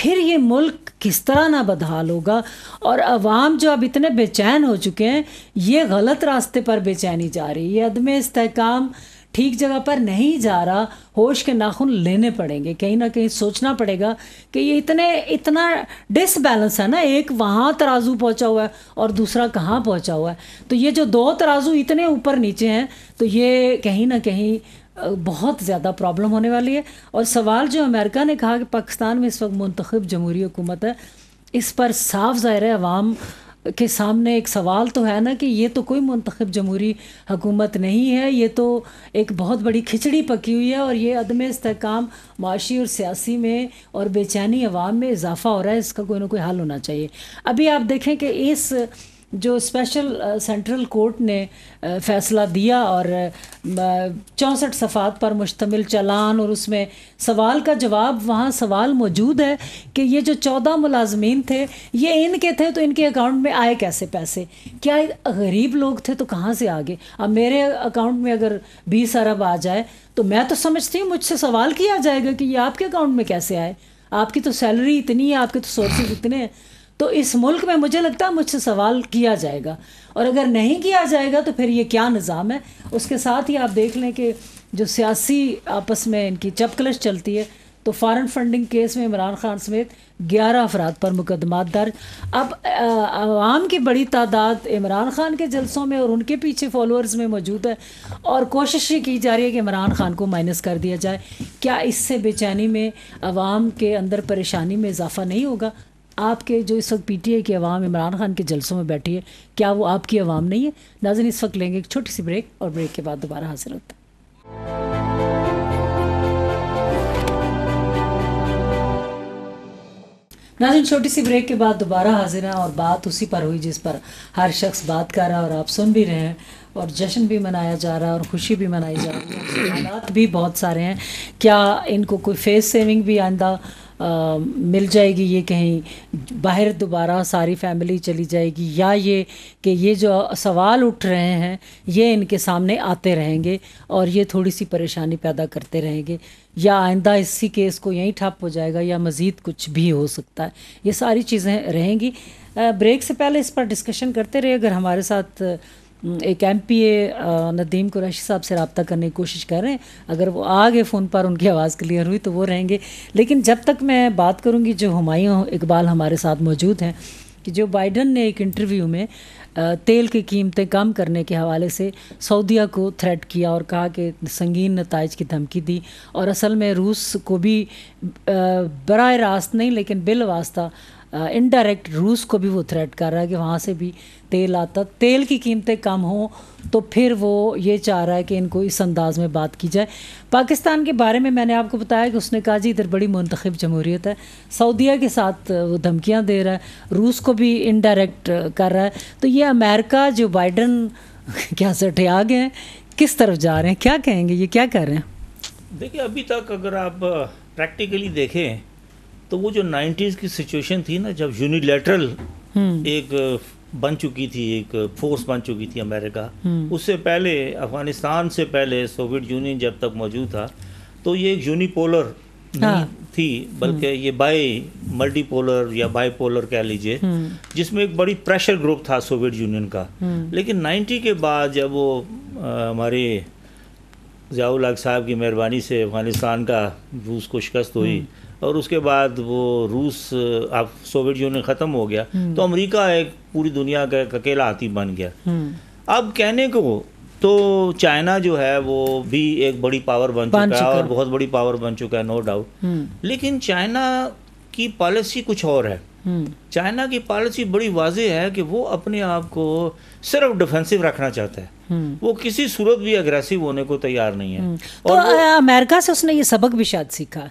फिर ये मुल्क किस तरह ना बदहाल होगा और अवाम जो अब इतने बेचैन हो चुके हैं ये गलत रास्ते पर बेचैनी जा रही है अदम इसकाम ठीक जगह पर नहीं जा रहा होश के नाखून लेने पड़ेंगे कहीं ना कहीं सोचना पड़ेगा कि ये इतने इतना डिसबैलेंस है ना एक वहाँ तराजू पहुँचा हुआ है और दूसरा कहाँ पहुँचा हुआ है तो ये जो दो तराजू इतने ऊपर नीचे हैं तो ये कहीं ना कहीं बहुत ज़्यादा प्रॉब्लम होने वाली है और सवाल जो अमेरिका ने कहा कि पाकिस्तान में इस वक्त मंतखब जमहूरी हुकूमत है इस पर साफ ज़ाहिर है अवाम के सामने एक सवाल तो है ना कि ये तो कोई मंतखब जमहूरी हुकूमत नहीं है ये तो एक बहुत बड़ी खिचड़ी पकी हुई है और ये अदम इसकाम माशी और सियासी में और बेचैनी अवाम में इजाफा हो रहा है इसका कोई ना कोई हल होना चाहिए अभी आप देखें कि इस जो स्पेशल सेंट्रल कोर्ट ने uh, फैसला दिया और uh, चौंसठ सफ़ात पर मुश्तमिल चलान और उसमें सवाल का जवाब वहाँ सवाल मौजूद है कि ये जो चौदह मुलाजमीन थे ये इनके थे तो इनके अकाउंट में आए कैसे पैसे क्या गरीब लोग थे तो कहाँ से आ गए अब मेरे अकाउंट में अगर बीस अरब आ जाए तो मैं तो समझती हूँ मुझसे सवाल किया जाएगा कि ये आपके अकाउंट में कैसे आए आपकी तो सैलरी इतनी है आपके तो सोर्सेज इतने हैं तो इस मुल्क में मुझे लगता है मुझसे सवाल किया जाएगा और अगर नहीं किया जाएगा तो फिर ये क्या निज़ाम है उसके साथ ही आप देख लें कि जो सियासी आपस में इनकी चपकलश चलती है तो फ़ारन फंडिंग केस में इमरान खान समेत ग्यारह अफराद पर मुकदमा दर्ज अब आवाम की बड़ी तादाद इमरान खान के जलसों में और उनके पीछे फॉलोअर्स में मौजूद है और कोशिश ये की जा रही है कि इमरान खान को माइनस कर दिया जाए क्या इससे बेचैनी में आवाम के अंदर परेशानी में इजाफा नहीं होगा आपके जो इस वक्त पीटीए की आवाम इमरान खान के जलसों में बैठी है क्या वो आपकी आवाम नहीं है नाजन इस वक्त लेंगे एक छोटी सी ब्रेक और ब्रेक के बाद दोबारा हाजिर होता नाजन नाजिन छोटी सी ब्रेक के बाद दोबारा हाजिर हैं और बात उसी पर हुई जिस पर हर शख्स बात कर रहा है और आप सुन भी रहे हैं और जश्न भी मनाया जा रहा है और खुशी भी मनाई जा रही है हालात भी बहुत सारे हैं क्या इनको कोई फेस सेविंग भी आंदा आ, मिल जाएगी ये कहीं बाहर दोबारा सारी फैमिली चली जाएगी या ये कि ये जो सवाल उठ रहे हैं ये इनके सामने आते रहेंगे और ये थोड़ी सी परेशानी पैदा करते रहेंगे या आइंदा इसी केस को यहीं ठप हो जाएगा या मज़ीद कुछ भी हो सकता है ये सारी चीज़ें रहेंगी ब्रेक से पहले इस पर डिस्कशन करते रहे अगर हमारे साथ हम्म, एक M P A Nadeem Qureshi साहब से रबता करने की कोशिश कर रहे हैं अगर वो आ गए फ़ोन पर उनकी आवाज़ क्लियर हुई तो वो रहेंगे लेकिन जब तक मैं बात करूँगी जो हमायूँ इकबाल हमारे साथ मौजूद हैं कि जो बाइडन ने एक इंटरव्यू में तेल की कीमतें कम करने के हवाले से सऊदीया को थ्रेट किया और कहा कि संगीन नतज की धमकी दी और असल में रूस को भी बर रास्त नहीं लेकिन बिल वास्ता इनडायरेक्ट रूस को भी वो थ्रेट कर रहा है कि वहाँ से भी तेल आता तेल की कीमतें कम हों तो फिर वो ये चाह रहा है कि इनको इस अंदाज में बात की जाए पाकिस्तान के बारे में मैंने आपको बताया कि उसने कहा जी इधर बड़ी मंतखब जमहूरियत है सऊदिया के साथ वो धमकियाँ दे रहा है रूस को भी इनडायरेक्ट कर रहा है तो ये अमेरिका जो बाइडन क्या सटे आ गए हैं किस तरफ जा रहे हैं क्या कहेंगे ये क्या कर रहे हैं देखिए अभी तक अगर आप प्रैक्टिकली देखें तो वो जो नाइन्टीज की सिचुएशन थी ना जब यूनिलेटरल हम्म। एक बन चुकी थी एक फोर्स बन चुकी थी अमेरिका हम्म। उससे पहले अफगानिस्तान से पहले सोवियत यूनियन जब तक मौजूद था तो ये एक यूनिपोलर हाँ। थी बल्कि हम्म। ये बाई मल्टीपोलर या बाई पोलर कह लीजिए जिसमें एक बड़ी प्रेशर ग्रुप था सोवियत यूनियन का लेकिन 90 के बाद जब वो हमारे जयाउल साहब की मेहरबानी से अफगानिस्तान का रूस को शिकस्त हुई और उसके बाद वो रूस अब सोवियत यूनियन ख़त्म हो गया हम्म। तो अमेरिका एक पूरी दुनिया का एक अकेला हाथी बन गया हम्म। अब कहने को तो चाइना जो है वो भी एक बड़ी पावर बन, बन चुका है और बहुत बड़ी पावर बन चुका है नो डाउट हम्म। लेकिन चाइना की पॉलिसी कुछ और है चाइना की पॉलिसी बड़ी वाजह है कि वो अपने आप को सिर्फ डिफेंसिव रखना चाहता है वो किसी सूरत भी अग्रेसिव होने को तैयार नहीं है तो और अमेरिका से उसने ये सबक भी शायद सीखा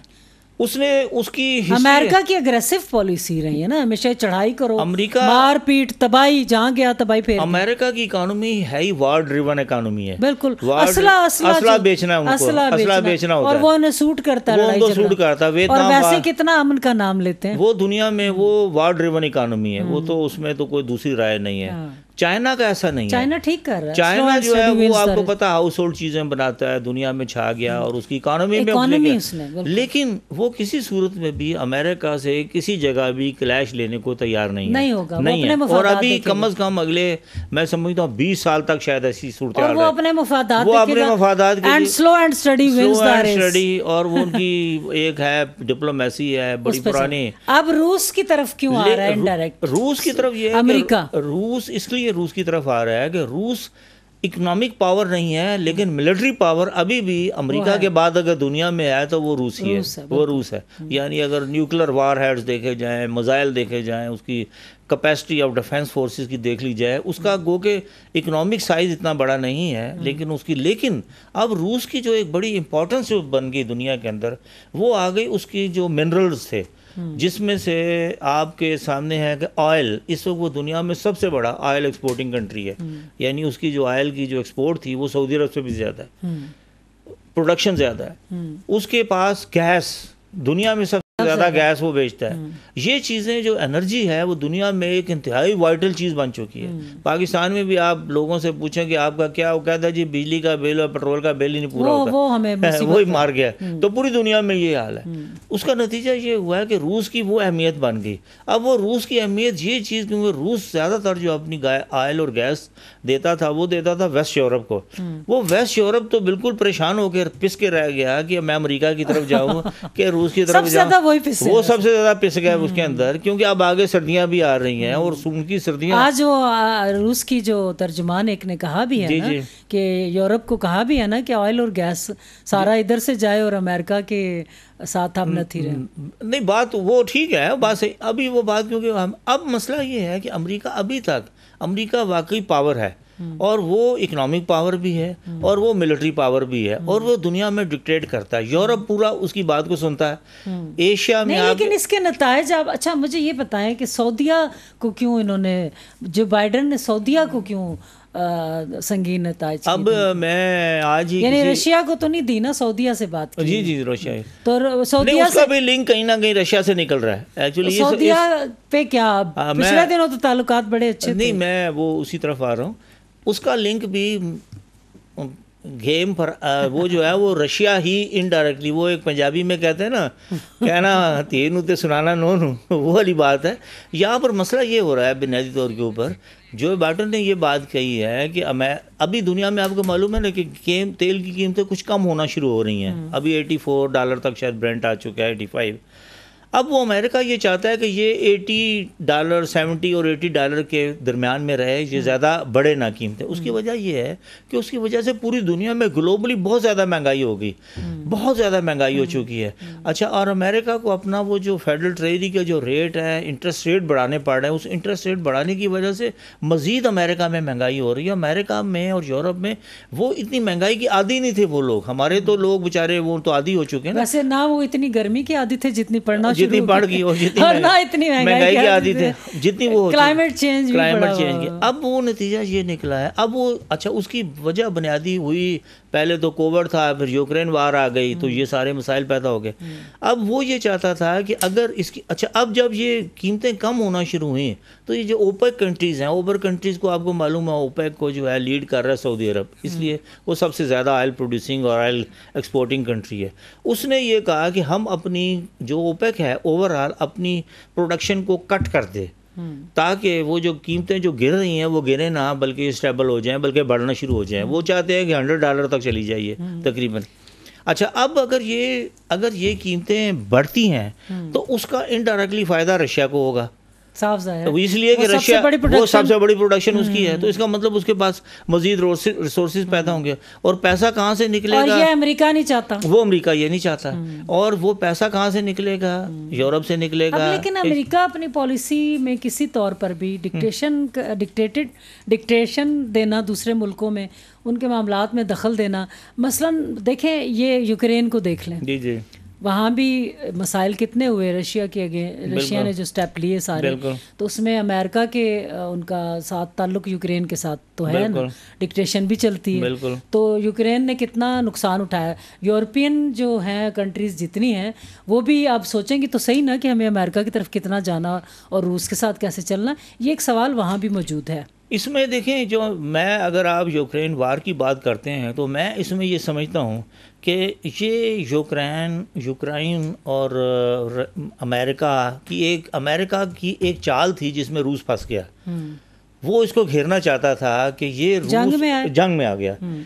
उसने उसकी अमेरिका की अग्रेसिव पॉलिसी रही है ना हमेशा चढ़ाई करो अमेरिका मारपीट तबाही जहाँ गया तबाही फिर अमेरिका की इकोनॉमी है ही वार ड्रिवन इकोनॉमी है बिल्कुल असला असला, असला बेचना उनको असला, असला बेचना होता और वो उन्हें सूट करता है वो सूट करता है और वैसे कितना अमन का नाम लेते हैं वो दुनिया में वो वार ड्रिवन इकोनॉमी है वो हम्म। तो उसमें तो कोई दूसरी राय नहीं है हाँ। चाइना का ऐसा नहीं चाइना ठीक कर रहा है चाइना जो है वो आपको पता हाउस होल्ड चीज़ें बनाता है दुनिया में छा गया और उसकी इकोनॉमी में लेकिन वो किसी सूरत में भी अमेरिका से किसी जगह भी क्लैश लेने को तैयार नहीं नहीं होगा नहीं है और अभी कम अज़ कम अगले मैं समझता हूँ बीस साल तक शायद ऐसी सूरत वो अपने मफादात स्लो एंड स्टडी स्टडी और वो उनकी एक है डिप्लोमेसी है बड़ी पुरानी अब रूस की तरफ क्यों आ रहा है रूस की तरफ ये अमेरिका रूस इसलिए ये रूस की तरफ आ रहा है कि रूस इकोनॉमिक पावर नहीं है लेकिन मिलिट्री पावर अभी भी अमेरिका के बाद अगर दुनिया में आए तो वो रूस ही है, है वो रूस है यानी अगर न्यूक्लियर वार हेड्स देखे जाएं मिज़ाइल देखे जाएं उसकी कैपेसिटी ऑफ डिफेंस फोर्सेस की देख ली जाए उसका गो के इकोनॉमिक साइज इतना बड़ा नहीं है हम्म। लेकिन उसकी लेकिन अब रूस की जो एक बड़ी इंपॉर्टेंस बन गई दुनिया के अंदर वो आ गई उसकी जो मिनरल्स थे जिसमें से आपके सामने है कि ऑयल इस वक्त वो दुनिया में सबसे बड़ा ऑयल एक्सपोर्टिंग कंट्री है हम्म। यानी उसकी जो ऑयल की जो एक्सपोर्ट थी वो सऊदी अरब से भी ज़्यादा है प्रोडक्शन हम्म। ज़्यादा है हम्म। उसके पास गैस दुनिया में सबसे ज़्यादा गैस वो बेचता है ये चीज़ें जो एनर्जी है वो दुनिया में एक इंतहाई वाइटल चीज़ बन चुकी है हम्म। पाकिस्तान में भी आप लोगों से पूछें कि आपका क्या वो कहता है जी बिजली का बिल और पेट्रोल का बिल ही नहीं पूरा वो, होता वो हमें वही मार गया हम्म। तो पूरी दुनिया में ये हाल है हम्म। उसका नतीजा ये हुआ है कि रूस की वो अहमियत बन गई अब वो रूस की अहमियत ये चीज़ क्योंकि रूस ज़्यादातर जो अपनी ऑयल और गैस देता था वो देता था वेस्ट यूरोप को वो वेस्ट यूरोप तो बिल्कुल परेशान होकर पिस के रह गया कि मैं अमरीका की तरफ जाऊँ कि रूस की तरफ जाऊँ वो सबसे ज़्यादा पिस गया उसके अंदर क्योंकि अब आगे सर्दियां भी आ रही हैं और हम्म। उनकी सर्दियां आज वो रूस की जो तर्जमान एक ने कहा भी है जी, ना जी। कि यूरोप को कहा भी है ना कि ऑयल और गैस सारा इधर से जाए और अमेरिका के साथ हम नहीं रहे नहीं बात वो ठीक है बात सही अभी वो बात क्योंकि हम अब मसला ये है कि अमरीका अभी तक अमरीका वाकई पावर है हम्म। और वो इकोनॉमिक हम्म। पावर भी है और वो मिलिट्री हम्म। पावर भी है और वो दुनिया में डिक्टेट करता है यूरोप पूरा उसकी बात को सुनता है एशिया में लेकिन इसके नतज आप अच्छा मुझे ये बताएं कि सऊदिया को क्यों इन्होंने जो बाइडन ने सऊदिया को क्यों संगीन नतज अब मैं आज ही यानी रशिया को तो नहीं दी ना सऊदिया से बात की जी जी रशिया तो सऊदिया से भी लिंक कहीं ना कहीं रशिया से निकल रहा है एक्चुअली सऊदिया पे क्या हाँ, पिछले दिनों तो ताल्लुकात बड़े अच्छे नहीं मैं वो उसी तरफ आ रहा हूँ उसका लिंक भी गेम पर वो जो है वो रशिया ही इनडायरेक्टली वो एक पंजाबी में कहते हैं ना कहना तीन ते सुनाना नो नू वो वाली बात है यहाँ पर मसला ये हो रहा है बुनियादी तौर के ऊपर जो बाटन ने ये बात कही है कि मैं अभी दुनिया में आपको मालूम है ना कि गेम तेल की कीमतें कुछ कम होना शुरू हो रही हैं हम्म। अभी 84 डॉलर तक शायद ब्रेंट आ चुका है 85 अब वो अमेरिका ये चाहता है कि ये 80 डॉलर 70 और 80 डॉलर के दरमियान में रहे ये हम्म। ज़्यादा बढ़े ना कीमतें उसकी हम्म। वजह ये है कि उसकी वजह से पूरी दुनिया में ग्लोबली बहुत ज़्यादा महंगाई होगी बहुत ज़्यादा महंगाई हो हम्म। चुकी है अच्छा और अमेरिका को अपना वो जो फेडरल ट्रेजरी का जो रेट है इंटरेस्ट रेट बढ़ाने पड़ रहे हैं उस इंटरेस्ट रेट बढ़ाने की वजह से मज़ीद अमेरिका में महंगाई हो रही है अमेरिका में और यूरोप में वो इतनी महंगाई की आदि नहीं थे वो लोग हमारे तो लोग बेचारे वो तो आदि हो चुके हैं ना वो इतनी गर्मी के आदि थे जितनी पड़ना जितनी बढ़ गई और हाँ, ना इतनी महंगाई की आदि थे जितनी वो क्लाइमेट चेंज क्लाइमेट चेंज अब वो नतीजा ये निकला है अब वो अच्छा उसकी वजह बुनियादी हुई पहले तो कोविड था फिर यूक्रेन वार आ गई तो ये हम्म। सारे मसाइल पैदा हो गए हम्म। अब वो ये चाहता था कि अगर इसकी अच्छा अब जब ये कीमतें कम होना शुरू हुई तो ये जो ओपेक कंट्रीज़ हैं ओपर कंट्रीज़ को आपको मालूम है ओपेक को जो है लीड कर रहा है सऊदी अरब हम्म। इसलिए वो सबसे ज़्यादा ऑयल प्रोड्यूसिंग और ऑयल एक्सपोर्टिंग कंट्री है उसने ये कहा कि हम अपनी जो ओपेक है ओवरऑल अपनी प्रोडक्शन को कट कर दे ताकि वो जो कीमतें जो गिर रही हैं वो गिरे ना बल्कि स्टेबल हो जाएं बल्कि बढ़ना शुरू हो जाएं वो चाहते हैं कि हंड्रेड डॉलर तक चली जाइए हम्म। तकरीबन अच्छा अब अगर ये अगर ये कीमतें बढ़ती हैं हम्म। तो उसका इनडायरेक्टली फ़ायदा रशिया को होगा साफ तो इसलिए कि रशिया वो सबसे बड़ी प्रोडक्शन उसकी है तो हम्म। इसका मतलब उसके पास मजीद रिसोर्स पैदा होंगे और पैसा कहाँ से निकलेगा और ये अमेरिका नहीं चाहता वो अमेरिका ये नहीं चाहता हम्म। और वो पैसा कहाँ से निकलेगा हम्म। यूरोप से निकलेगा अब लेकिन अमेरिका अपनी पॉलिसी में किसी तौर पर भी डिक्टेशन डिक्टेटेड डिक्टेशन देना दूसरे मुल्कों में उनके मामला में दखल देना मसलन देखें ये यूक्रेन को देख लें जी जी वहाँ भी मसाइल कितने हुए रशिया के अगे रशिया ने जो स्टेप लिए सारे तो उसमें अमेरिका के उनका साथ ताल्लुक यूक्रेन के साथ तो है ना डिक्टेशन भी चलती है तो यूक्रेन ने कितना नुकसान उठाया यूरोपियन जो है कंट्रीज जितनी हैं वो भी आप सोचेंगे तो सही ना कि हमें अमेरिका की तरफ कितना जाना और रूस के साथ कैसे चलना ये एक सवाल वहाँ भी मौजूद है इसमें देखें जो मैं अगर आप यूक्रेन वार की बात करते हैं तो मैं इसमें ये समझता हूँ कि ये यूक्रेन यूक्रेन और अमेरिका की एक अमेरिका की एक चाल थी जिसमें रूस फंस गया हम्म। वो इसको घेरना चाहता था कि ये रूस जंग में, जंग में आ गया हम्म।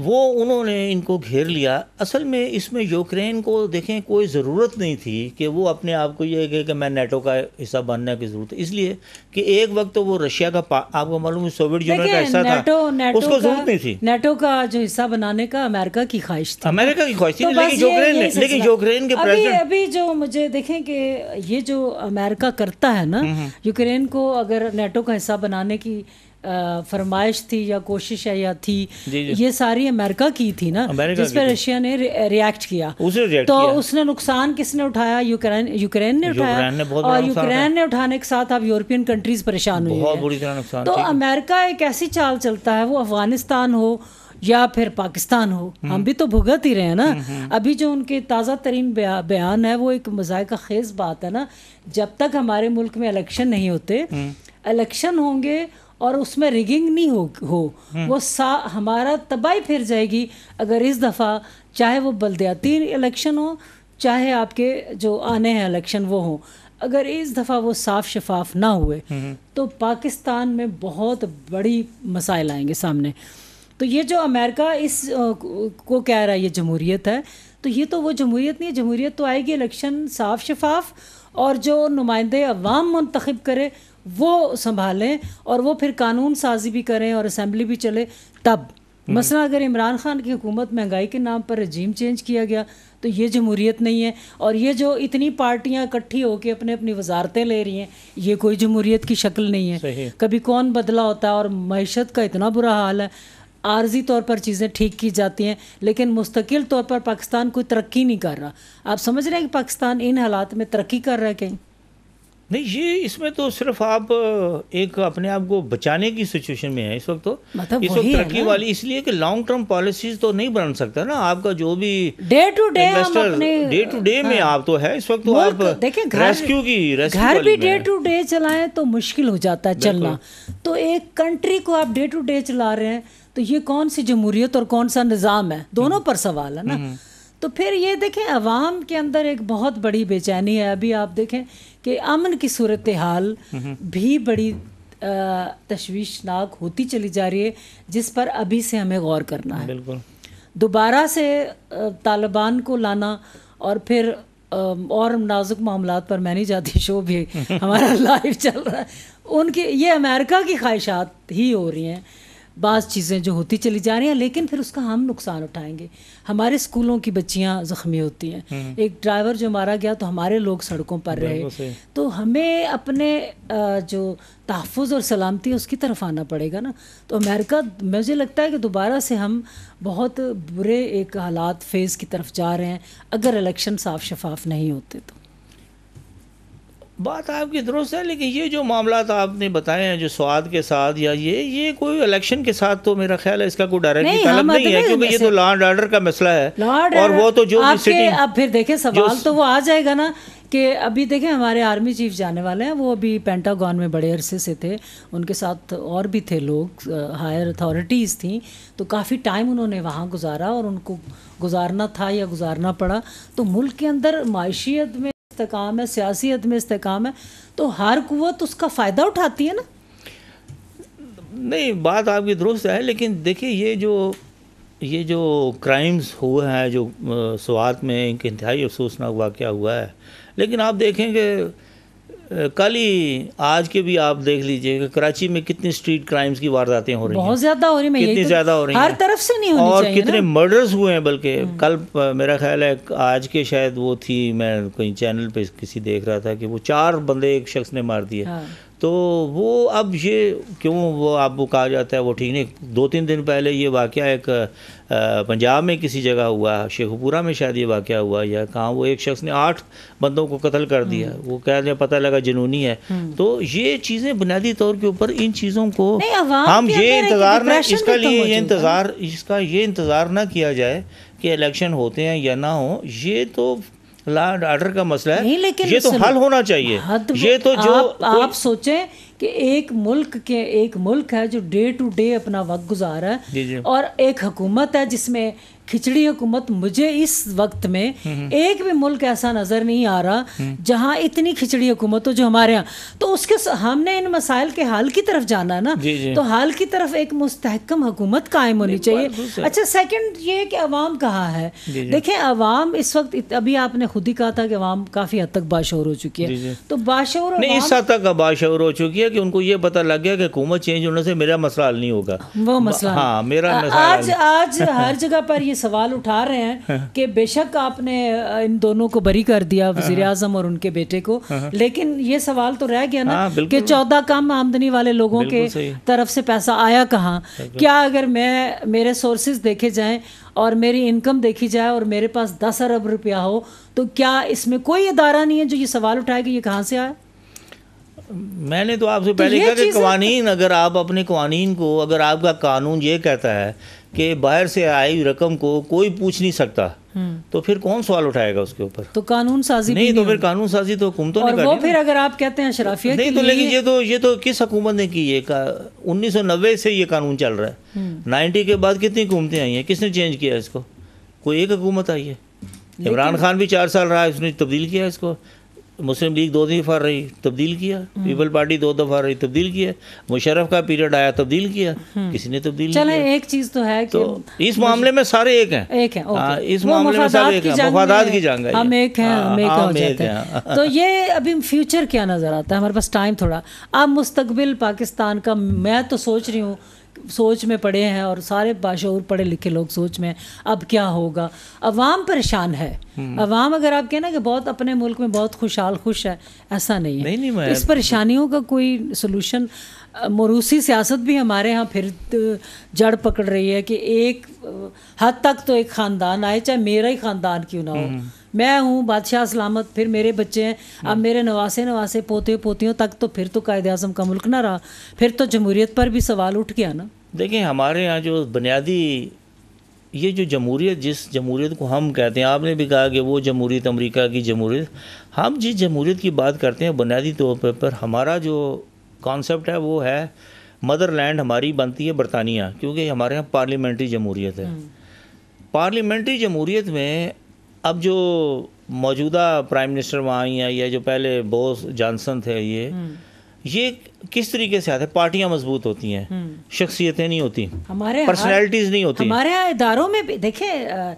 वो उन्होंने इनको घेर लिया असल में इसमें यूक्रेन को देखें कोई ज़रूरत नहीं थी कि वो अपने आप को ये कहे कि मैं नेटो का हिस्सा बनने की ज़रूरत है इसलिए कि एक वक्त तो वो रशिया का आपको मालूम है सोवियत यूनियन का हिस्सा था नेटो उसको ज़रूरत नहीं थी नेटो का जो हिस्सा बनाने का अमेरिका की ख्वाहिश थी अमेरिका की ख्वाहिश थी तो लेकिन यूक्रेन ने लेकिन यूक्रेन के प्रेसिडेंट अभी जो मुझे देखें कि ये जो अमेरिका करता है ना हम्म, हम्म। यूक्रेन को अगर नेटो का हिस्सा बनाने की फरमाइश थी या कोशिश है या थी ये सारी अमेरिका की थी ना जिस पर रशिया ने रिएक्ट किया तो उसने नुकसान किसने उठाया यूक्रेन यूक्रेन ने उठाया और यूक्रेन ने उठाने के साथ अब यूरोपियन कंट्रीज परेशान हुई तो अमेरिका एक ऐसी चाल चलता है वो अफगानिस्तान हो या फिर पाकिस्तान हो हम्म। हम भी तो भुगत ही रहे हैं ना हम्म, हम्म। अभी जो उनके ताज़ा तरीन बया, बयान है वो एक मजाक खेज बात है ना जब तक हमारे मुल्क में इलेक्शन नहीं होते इलेक्शन होंगे और उसमें रिगिंग नहीं हो हो हम्म। वो सा हमारा तबाही फिर जाएगी अगर इस दफ़ा चाहे वो बलदयाती इलेक्शन हो चाहे आपके जो आने हैं इलेक्शन वो हों अगर इस दफ़ा वो साफ शफाफ ना हुए हम्म। तो पाकिस्तान में बहुत बड़ी मसाइल आएंगे सामने तो ये जो अमेरिका इस को कह रहा है ये जमहूरीत है तो ये तो वो जमहूरीत नहीं है जमहूरीत तो आएगी इलेक्शन साफ शफाफ और जो नुमाइंदे अवाम मंतखब करे वो संभालें और वो फिर कानून साजी भी करें और असम्बली भी चले तब हम्म। मसला अगर इमरान खान की हुकूमत महंगाई के नाम पर रजीम चेंज किया गया तो ये जमहूरीत नहीं है और ये जो इतनी पार्टियां इकट्ठी होकर अपने अपनी वजारतें ले रही हैं ये कोई जमहूरीत की शक्ल नहीं है कभी कौन बदला होता है और मीशत का इतना बुरा हाल है आर्जी तौर पर चीज़ें ठीक की जाती हैं लेकिन मुस्तकिल तौर पर पाकिस्तान कोई तरक्की नहीं कर रहा आप समझ रहे हैं कि पाकिस्तान इन हालात में तरक्की कर रहा है कहीं नहीं ये इसमें तो सिर्फ आप एक अपने आप को बचाने की सिचुएशन में है इस वक्त तो मतलब इस वक्त तरक्की वाली इसलिए कि लॉन्ग टर्म पॉलिसीज तो नहीं बन सकता ना आपका जो भी day to day day to day में हाँ। आप तो है इस वक्त तो आप देखिए रेस्क्यू की घर भी डे टू डे चलाएं तो मुश्किल हो जाता है चलना तो एक कंट्री को आप डे टू डे चला रहे हैं तो ये कौन सी जमहूरियत और कौन सा निज़ाम है दोनों हम्म। पर सवाल है ना हम्म। तो फिर ये देखें अवाम के अंदर एक बहुत बड़ी बेचैनी है अभी आप देखें कि अमन की सूरत हाल भी बड़ी तशवीशनाक होती चली जा रही है जिस पर अभी से हमें गौर करना है बिल्कुल दोबारा से तालिबान को लाना और फिर और नाजुक मामला पर मैं नहीं जाती शो भी हमारा लाइव चल रहा है उनके ये अमेरिका की ख्वाहिशात ही हो रही हैं बाज़ चीज़ें जो होती चली जा रही हैं लेकिन फिर उसका हम नुकसान उठाएंगे हमारे स्कूलों की बच्चियाँ ज़ख्मी होती हैं हम्म। एक ड्राइवर जो मारा गया तो हमारे लोग सड़कों पर रहे तो हमें अपने जो तहफ़ और सलामती है उसकी तरफ आना पड़ेगा ना तो अमेरिका मुझे लगता है कि दोबारा से हम बहुत बुरे एक हालात फेज़ की तरफ जा रहे हैं अगर इलेक्शन साफ शफाफ नहीं होते तो बात आपकी दुरुस्त है लेकिन ये जो मामला आपने बताए हैं जो स्वाद के साथ या ये ये कोई इलेक्शन के साथ तो मेरा ख्याल है इसका कोई डायरेक्ट नहीं, नहीं, नहीं है क्योंकि ये तो लॉन्ड ऑर्डर का मसला है और वो तो जो आपके अब फिर देखें सवाल तो वो आ जाएगा ना कि अभी देखें हमारे आर्मी चीफ जाने वाले हैं वो अभी पेंटागॉन में बड़े अरसे से थे उनके साथ और भी थे लोग हायर अथॉरिटीज़ थी तो काफ़ी टाइम उन्होंने वहाँ गुजारा और उनको गुजारना था या गुजारना पड़ा तो मुल्क के अंदर मायशियत में इस्तेकाम है सियासी में इस्तेकाम है तो हर कुत उसका फ़ायदा उठाती है ना नहीं बात आपकी दुरुस्त है लेकिन देखिए ये जो ये जो क्राइम्स हुए हैं जो स्वात में एक इंतहाई अफसोसनाक वाक़ हुआ है लेकिन आप देखेंगे कल ही आज के भी आप देख लीजिए कि कराची में कितनी स्ट्रीट क्राइम्स की वारदातें हो रही हैं बहुत ज्यादा हो रही हैं कितनी तो- ज्यादा हो रही हैं हर तरफ से नहीं होनी और कितने मर्डर्स हुए हैं बल्कि हम्म। कल मेरा ख्याल है आज के शायद वो थी मैं कहीं चैनल पे किसी देख रहा था कि वो चार बंदे एक शख्स ने मार दिए हाँ। तो वो अब ये क्यों वो आपको कहा जाता है वो ठीक नहीं दो तीन दिन पहले ये वाक़ एक पंजाब में किसी जगह हुआ शेखपुरा में शायद ये वाक़ हुआ या कहाँ वो एक शख्स ने आठ बंदों को कत्ल कर दिया हम्म। वो कह रहे पता लगा जुनूनी है हम्म। तो ये चीज़ें बुनियादी तौर के ऊपर इन चीज़ों को हम ये इंतज़ार ना इसका तो लिए ये इंतज़ार इसका ये इंतज़ार ना किया जाए कि इलेक्शन होते हैं या ना हो ये तो लॉ एंड ऑर्डर का मसला है नहीं लेकिन ये तो हल होना चाहिए ये तो जो आप, आप सोचें कि एक मुल्क के एक मुल्क है जो डे टू डे अपना वक्त गुजार है और एक हुकूमत है जिसमें खिचड़ी हुकूमत मुझे इस वक्त में हम्म, हम्म। एक भी मुल्क ऐसा नज़र नहीं आ रहा हम्म। जहां इतनी खिचड़ी हुकूमत हो तो जो हमारे यहाँ तो उसके हमने इन मसाइल के हाल की तरफ जाना ना जी जी। तो हाल की तरफ एक मुस्तकम हुकूमत कायम होनी चाहिए अच्छा सेकंड ये कि अवाम कहा है देखें अवाम इस वक्त अभी आपने खुद ही कहा था कि अवाम काफ़ी हद तक बाशोर हो चुकी है तो बाशोर इस हद तक बाशोर हो चुकी है कि उनको ये पता लग गया कि हुकूमत चेंज होने से मेरा मसला हल नहीं होगा वो मसला हाँ, मेरा आज आज हर जगह पर ये सवाल उठा रहे हैं हाँ। कि बेशक आपने इन दोनों को बरी कर दिया हाँ। वजीर आजम और उनके बेटे को हाँ। लेकिन ये सवाल तो रह गया ना कि चौदह कम आमदनी वाले लोगों के तरफ से पैसा आया कहाँ क्या अगर मैं मेरे सोर्सेज देखे जाएं और मेरी इनकम देखी जाए और मेरे पास दस अरब रुपया हो तो क्या इसमें कोई अदारा नहीं है जो ये सवाल उठाए कि ये कहाँ से आया मैंने तो आपसे तो पहले कहा कि कवानीन अगर आप अपने कवानीन को अगर आपका कानून ये कहता है कि बाहर से आई रकम को कोई पूछ नहीं सकता हम्म। तो फिर कौन सवाल उठाएगा उसके ऊपर तो कानून साजी नहीं, नहीं तो फिर कानून साजी तो हुकूमतों ने कर वो फिर अगर आप कहते हैं शराफियत नहीं तो लेकिन ये तो ये तो किस हुकूमत ने की ये उन्नीस से ये कानून चल रहा है हम्म। नाइन्टी के बाद कितनी हुकूमतें आई हैं किसने चेंज किया इसको कोई एक हुकूमत आई है इमरान खान भी चार साल रहा है उसने तब्दील किया इसको मुस्लिम लीग दो दफ़ा रही तब्दील किया हम्म। पीपल पार्टी दो दफ़ा रही तब्दील किया मुशरफ का पीरियड आया तब्दील किया हम्म। किसी ने तब्दील चले एक चीज़ तो है कि तो इस मामले में सारे एक हैं एक हैं आ, हाँ, इस मामले में सारे एक हैं मफादात की जंग है हम एक हैं हाँ, हम एक हो जाते हैं तो ये अभी फ्यूचर क्या नज़र आता है हमारे पास टाइम थोड़ा अब मुस्तबिल पाकिस्तान का मैं तो सोच रही हूँ सोच में पड़े हैं और सारे बाशूर पढ़े लिखे लोग सोच में अब क्या होगा अवाम परेशान है हम्म। अवाम अगर आप कहें ना कि बहुत अपने मुल्क में बहुत खुशहाल खुश है ऐसा नहीं है नहीं, नहीं मैं... तो इस परेशानियों का कोई सोलूशन मरूसी सियासत भी हमारे यहाँ फिर जड़ पकड़ रही है कि एक हद तक तो एक ख़ानदान आए चाहे मेरा ही ख़ानदान क्यों ना हो हम्म। मैं हूँ बादशाह सलामत फिर मेरे बच्चे हैं अब हाँ। मेरे नवासे नवासे पोते पोतियों तक तो फिर तो कायद अजम का मुल्क ना रहा फिर तो जमहूरीत पर भी सवाल उठ गया ना देखें हमारे यहाँ जो बुनियादी ये जो जमहूरीत जिस जमहूरीत को हम कहते हैं आपने भी कहा कि वो जमहूरीत अमेरिका की जमहूरीत हम जिस जमहूरीत की बात करते हैं बुनियादी तौर पर, पर हमारा जो कॉन्सेप्ट है वो है मदरलैंड हमारी बनती है बरतानिया क्योंकि हमारे यहाँ पार्लियामेंट्री जमहूरीत है पार्लियामेंट्री हाँ। जमहूरीत में अब जो मौजूदा प्राइम मिनिस्टर वहाँ आई हैं या जो पहले बोस जॉनसन थे ये हम्म। ये किस तरीके से आते हैं पार्टियां मजबूत होती हैं हम्म। शख्सियतें नहीं होती हमारे पर्सनैलिटीज नहीं होती हमारे यहाँ इधारों में भी देखे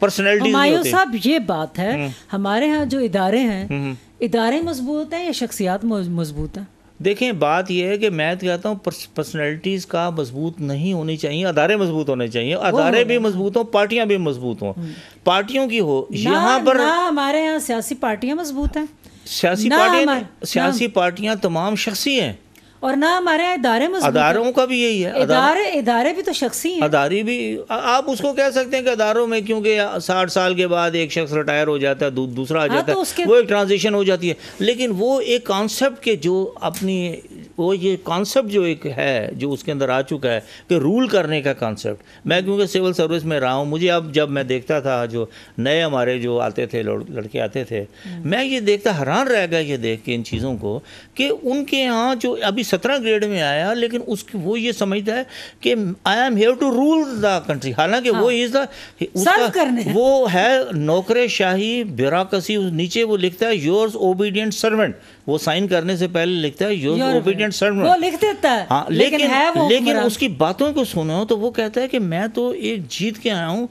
पर्सनैलिटी साहब ये बात है हम्म। हमारे यहाँ जो इदारे हैं इदारे मजबूत हैं या शख्सियात मजबूत हैं देखें बात यह है कि मैं तो कहता हूँ पर्सनैलिटीज़ का मजबूत नहीं होनी चाहिए अदारे मजबूत होने चाहिए अदारे भी मजबूत हों पार्टियाँ भी मजबूत हों पार्टियों की हो यहाँ पर हमारे यहाँ सियासी पार्टियाँ मजबूत हैं सियासी पार्टियाँ सियासी पार्टियाँ तमाम शख्सी हैं और ना हमारे इदारे अदारों का भी यही है इदारे इदारे भी तो शख्सी हैं अदारी भी आप उसको कह सकते हैं कि अदारों में क्योंकि साठ साल के बाद एक शख्स रिटायर हो जाता है दू, दूसरा आ हाँ, जाता तो है वो एक ट्रांजिशन हो जाती है लेकिन वो एक कॉन्सेप्ट के जो अपनी वो ये कॉन्सेप्ट जो एक है जो उसके अंदर आ चुका है कि रूल करने का कॉन्सेप्ट मैं क्योंकि सिविल सर्विस में रहा हूँ मुझे अब जब मैं देखता था जो नए हमारे जो आते थे लड़के आते थे हम्म। मैं ये देखता हैरान रह गया ये देख के इन चीज़ों को कि उनके यहाँ जो अभी सत्रह ग्रेड में आया लेकिन उसकी वो ये समझता है कि I am here to rule the country हालांकि वो इज हाँ। द वो है नौकरे शाही ब्यूरासी नीचे वो लिखता है योर ओबीडियंट सर्वेंट वो साइन करने से पहले लिखता है योर ओबीडियंट सर्वेंट वो लिख देता है हाँ लेकिन लेकिन, है वो लेकिन उसकी बातों को सुनो तो वो कहता है कि मैं तो एक जीत के आया हूँ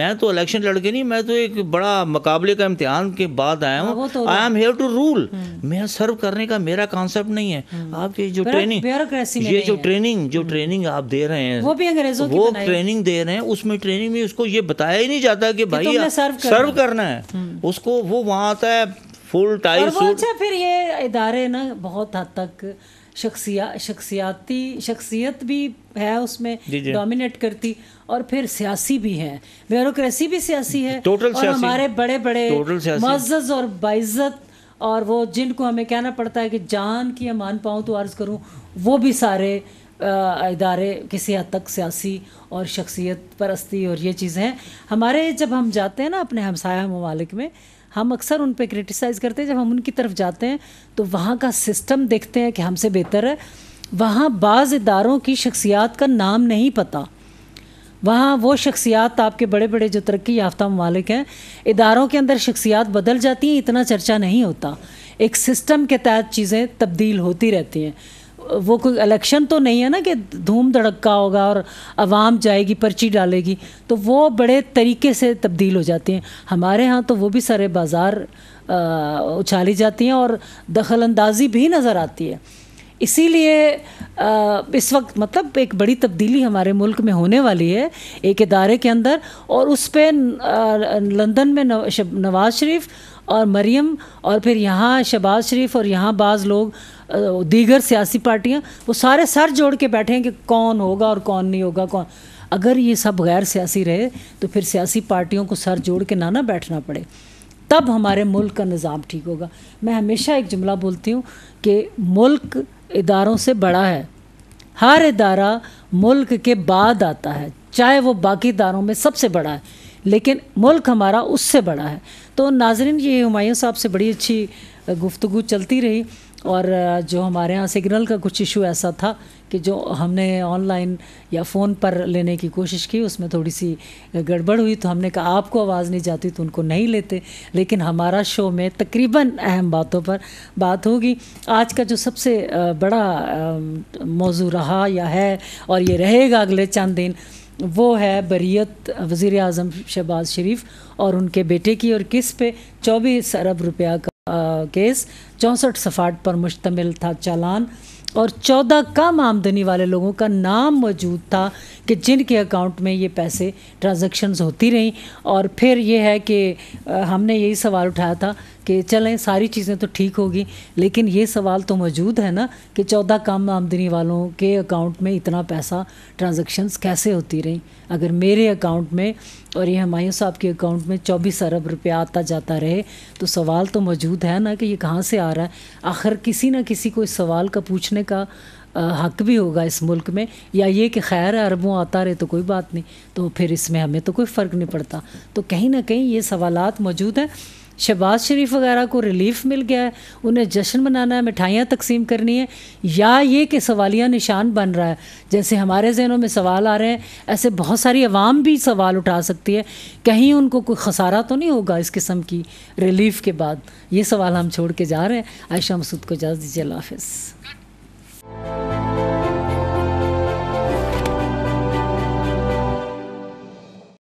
मैं तो इलेक्शन लड़के नहीं मैं तो एक बड़ा मुकाबले का इम्तिहान के बाद आया हूँ I am here to rule मैं सर्व करने का मेरा कॉन्सेप्ट नहीं है हम्म। आपके जो ट्रेनिंग ये जो ट्रेनिंग जो ट्रेनिंग हम्म। आप दे रहे हैं वो भी अंग्रेजों वो ट्रेनिंग दे रहे हैं उसमें ट्रेनिंग में उसको ये बताया ही नहीं जाता कि भाई सर्व करना है हम्म। उसको वो वहाँ आता है फुल टाई सूट अच्छा फिर ये इदारे ना बहुत हद तक शख्सिया शख्सियाती शख्सियत भी है उसमें डोमिनेट करती और फिर सियासी भी है ब्यूरोक्रेसी भी सियासी है टोटल और हमारे बड़े बड़े मज्ज और बाइज़त और वो जिनको हमें कहना पड़ता है कि जान की मान पाऊँ तो अर्ज़ करूँ वो भी सारे इदारे किसी हद तक सियासी और शख्सियत परस्ती और ये चीज़ें हैं हमारे जब हम जाते हैं ना अपने हमसाया ममालिक में हम अक्सर उन पर क्रिटिसाइज़ करते हैं जब हम उनकी तरफ जाते हैं तो वहाँ का सिस्टम देखते हैं कि हमसे बेहतर है वहाँ बाज़ इदारों की शख्सियात का नाम नहीं पता वहाँ वो शख्सियात आपके बड़े बड़े जो तरक्की याफ्ता ममालिक हैं इदारों के अंदर शख्सियात बदल जाती हैं इतना चर्चा नहीं होता एक सिस्टम के तहत चीज़ें तब्दील होती रहती हैं वो कोई इलेक्शन तो नहीं है ना कि धूम धड़का होगा और आवाम जाएगी पर्ची डालेगी तो वो बड़े तरीके से तब्दील हो जाती हैं हमारे यहाँ तो वो भी सारे बाज़ार उछाली जाती हैं और दखल अंदाजी भी नज़र आती है इसीलिए इस वक्त मतलब एक बड़ी तब्दीली हमारे मुल्क में होने वाली है एक इदारे के अंदर और उस पर लंदन में नवाज़ शरीफ और मरियम और फिर यहाँ शहबाज शरीफ और यहाँ बाज़ लोग दीगर सियासी पार्टियां वो सारे सर जोड़ के बैठे हैं कि कौन होगा और कौन नहीं होगा कौन अगर ये सब गैर सियासी रहे तो फिर सियासी पार्टियों को सर जोड़ के ना ना बैठना पड़े तब हमारे मुल्क का निज़ाम ठीक होगा मैं हमेशा एक जुमला बोलती हूँ कि मुल्क इदारों से बड़ा है हर इदारा मुल्क के बाद आता है चाहे वो बाकी इदारों में सबसे बड़ा है लेकिन मुल्क हमारा उससे बड़ा है तो नाजरीन ये हमायूँ साहब से बड़ी अच्छी गुफ्तु चलती रही और जो हमारे यहाँ सिग्नल का कुछ इशू ऐसा था कि जो हमने ऑनलाइन या फ़ोन पर लेने की कोशिश की उसमें थोड़ी सी गड़बड़ हुई तो हमने कहा आपको आवाज़ नहीं जाती तो उनको नहीं लेते लेकिन हमारा शो में तकरीबन अहम बातों पर बात होगी आज का जो सबसे बड़ा मौजू रहा या है और ये रहेगा अगले चंद दिन वो है बरीत वज़ी अजम शहबाज शरीफ और उनके बेटे की और किस पे चौबीस अरब रुपया का केस चौंसठ सफाट पर मुश्तमिल था चालान और चौदह कम आमदनी वाले लोगों का नाम मौजूद था कि जिनके अकाउंट में ये पैसे ट्रांजेक्शन होती रहीं और फिर ये है कि हमने यही सवाल उठाया था कि चलें सारी चीज़ें तो ठीक होगी लेकिन ये सवाल तो मौजूद है ना कि चौदह कम आमदनी वालों के अकाउंट में इतना पैसा ट्रांजेक्शन्स कैसे होती रही अगर मेरे अकाउंट में और ये हमायूं साहब के अकाउंट में चौबीस अरब रुपया आता जाता रहे तो सवाल तो मौजूद है ना कि ये कहाँ से आ रहा है आखिर किसी ना किसी को इस सवाल का पूछने का हक भी होगा इस मुल्क में या ये कि खैर अरबों आता रहे तो कोई बात नहीं तो फिर इसमें हमें तो कोई फ़र्क नहीं पड़ता तो कहीं ना कहीं ये सवालात मौजूद हैं शहबाज शरीफ वगैरह को रिलीफ मिल गया है उन्हें जश्न मनाना है मिठाइयाँ तकसीम करनी है या ये कि सवालिया निशान बन रहा है जैसे हमारे जहनों में सवाल आ रहे हैं ऐसे बहुत सारी आवाम भी सवाल उठा सकती है कहीं उनको कोई खसारा तो नहीं होगा इस किस्म की रिलीफ के बाद ये सवाल हम छोड़ के जा रहे हैं आयशा मसूद को इजाज़ दीजिए अल्लाह हाफ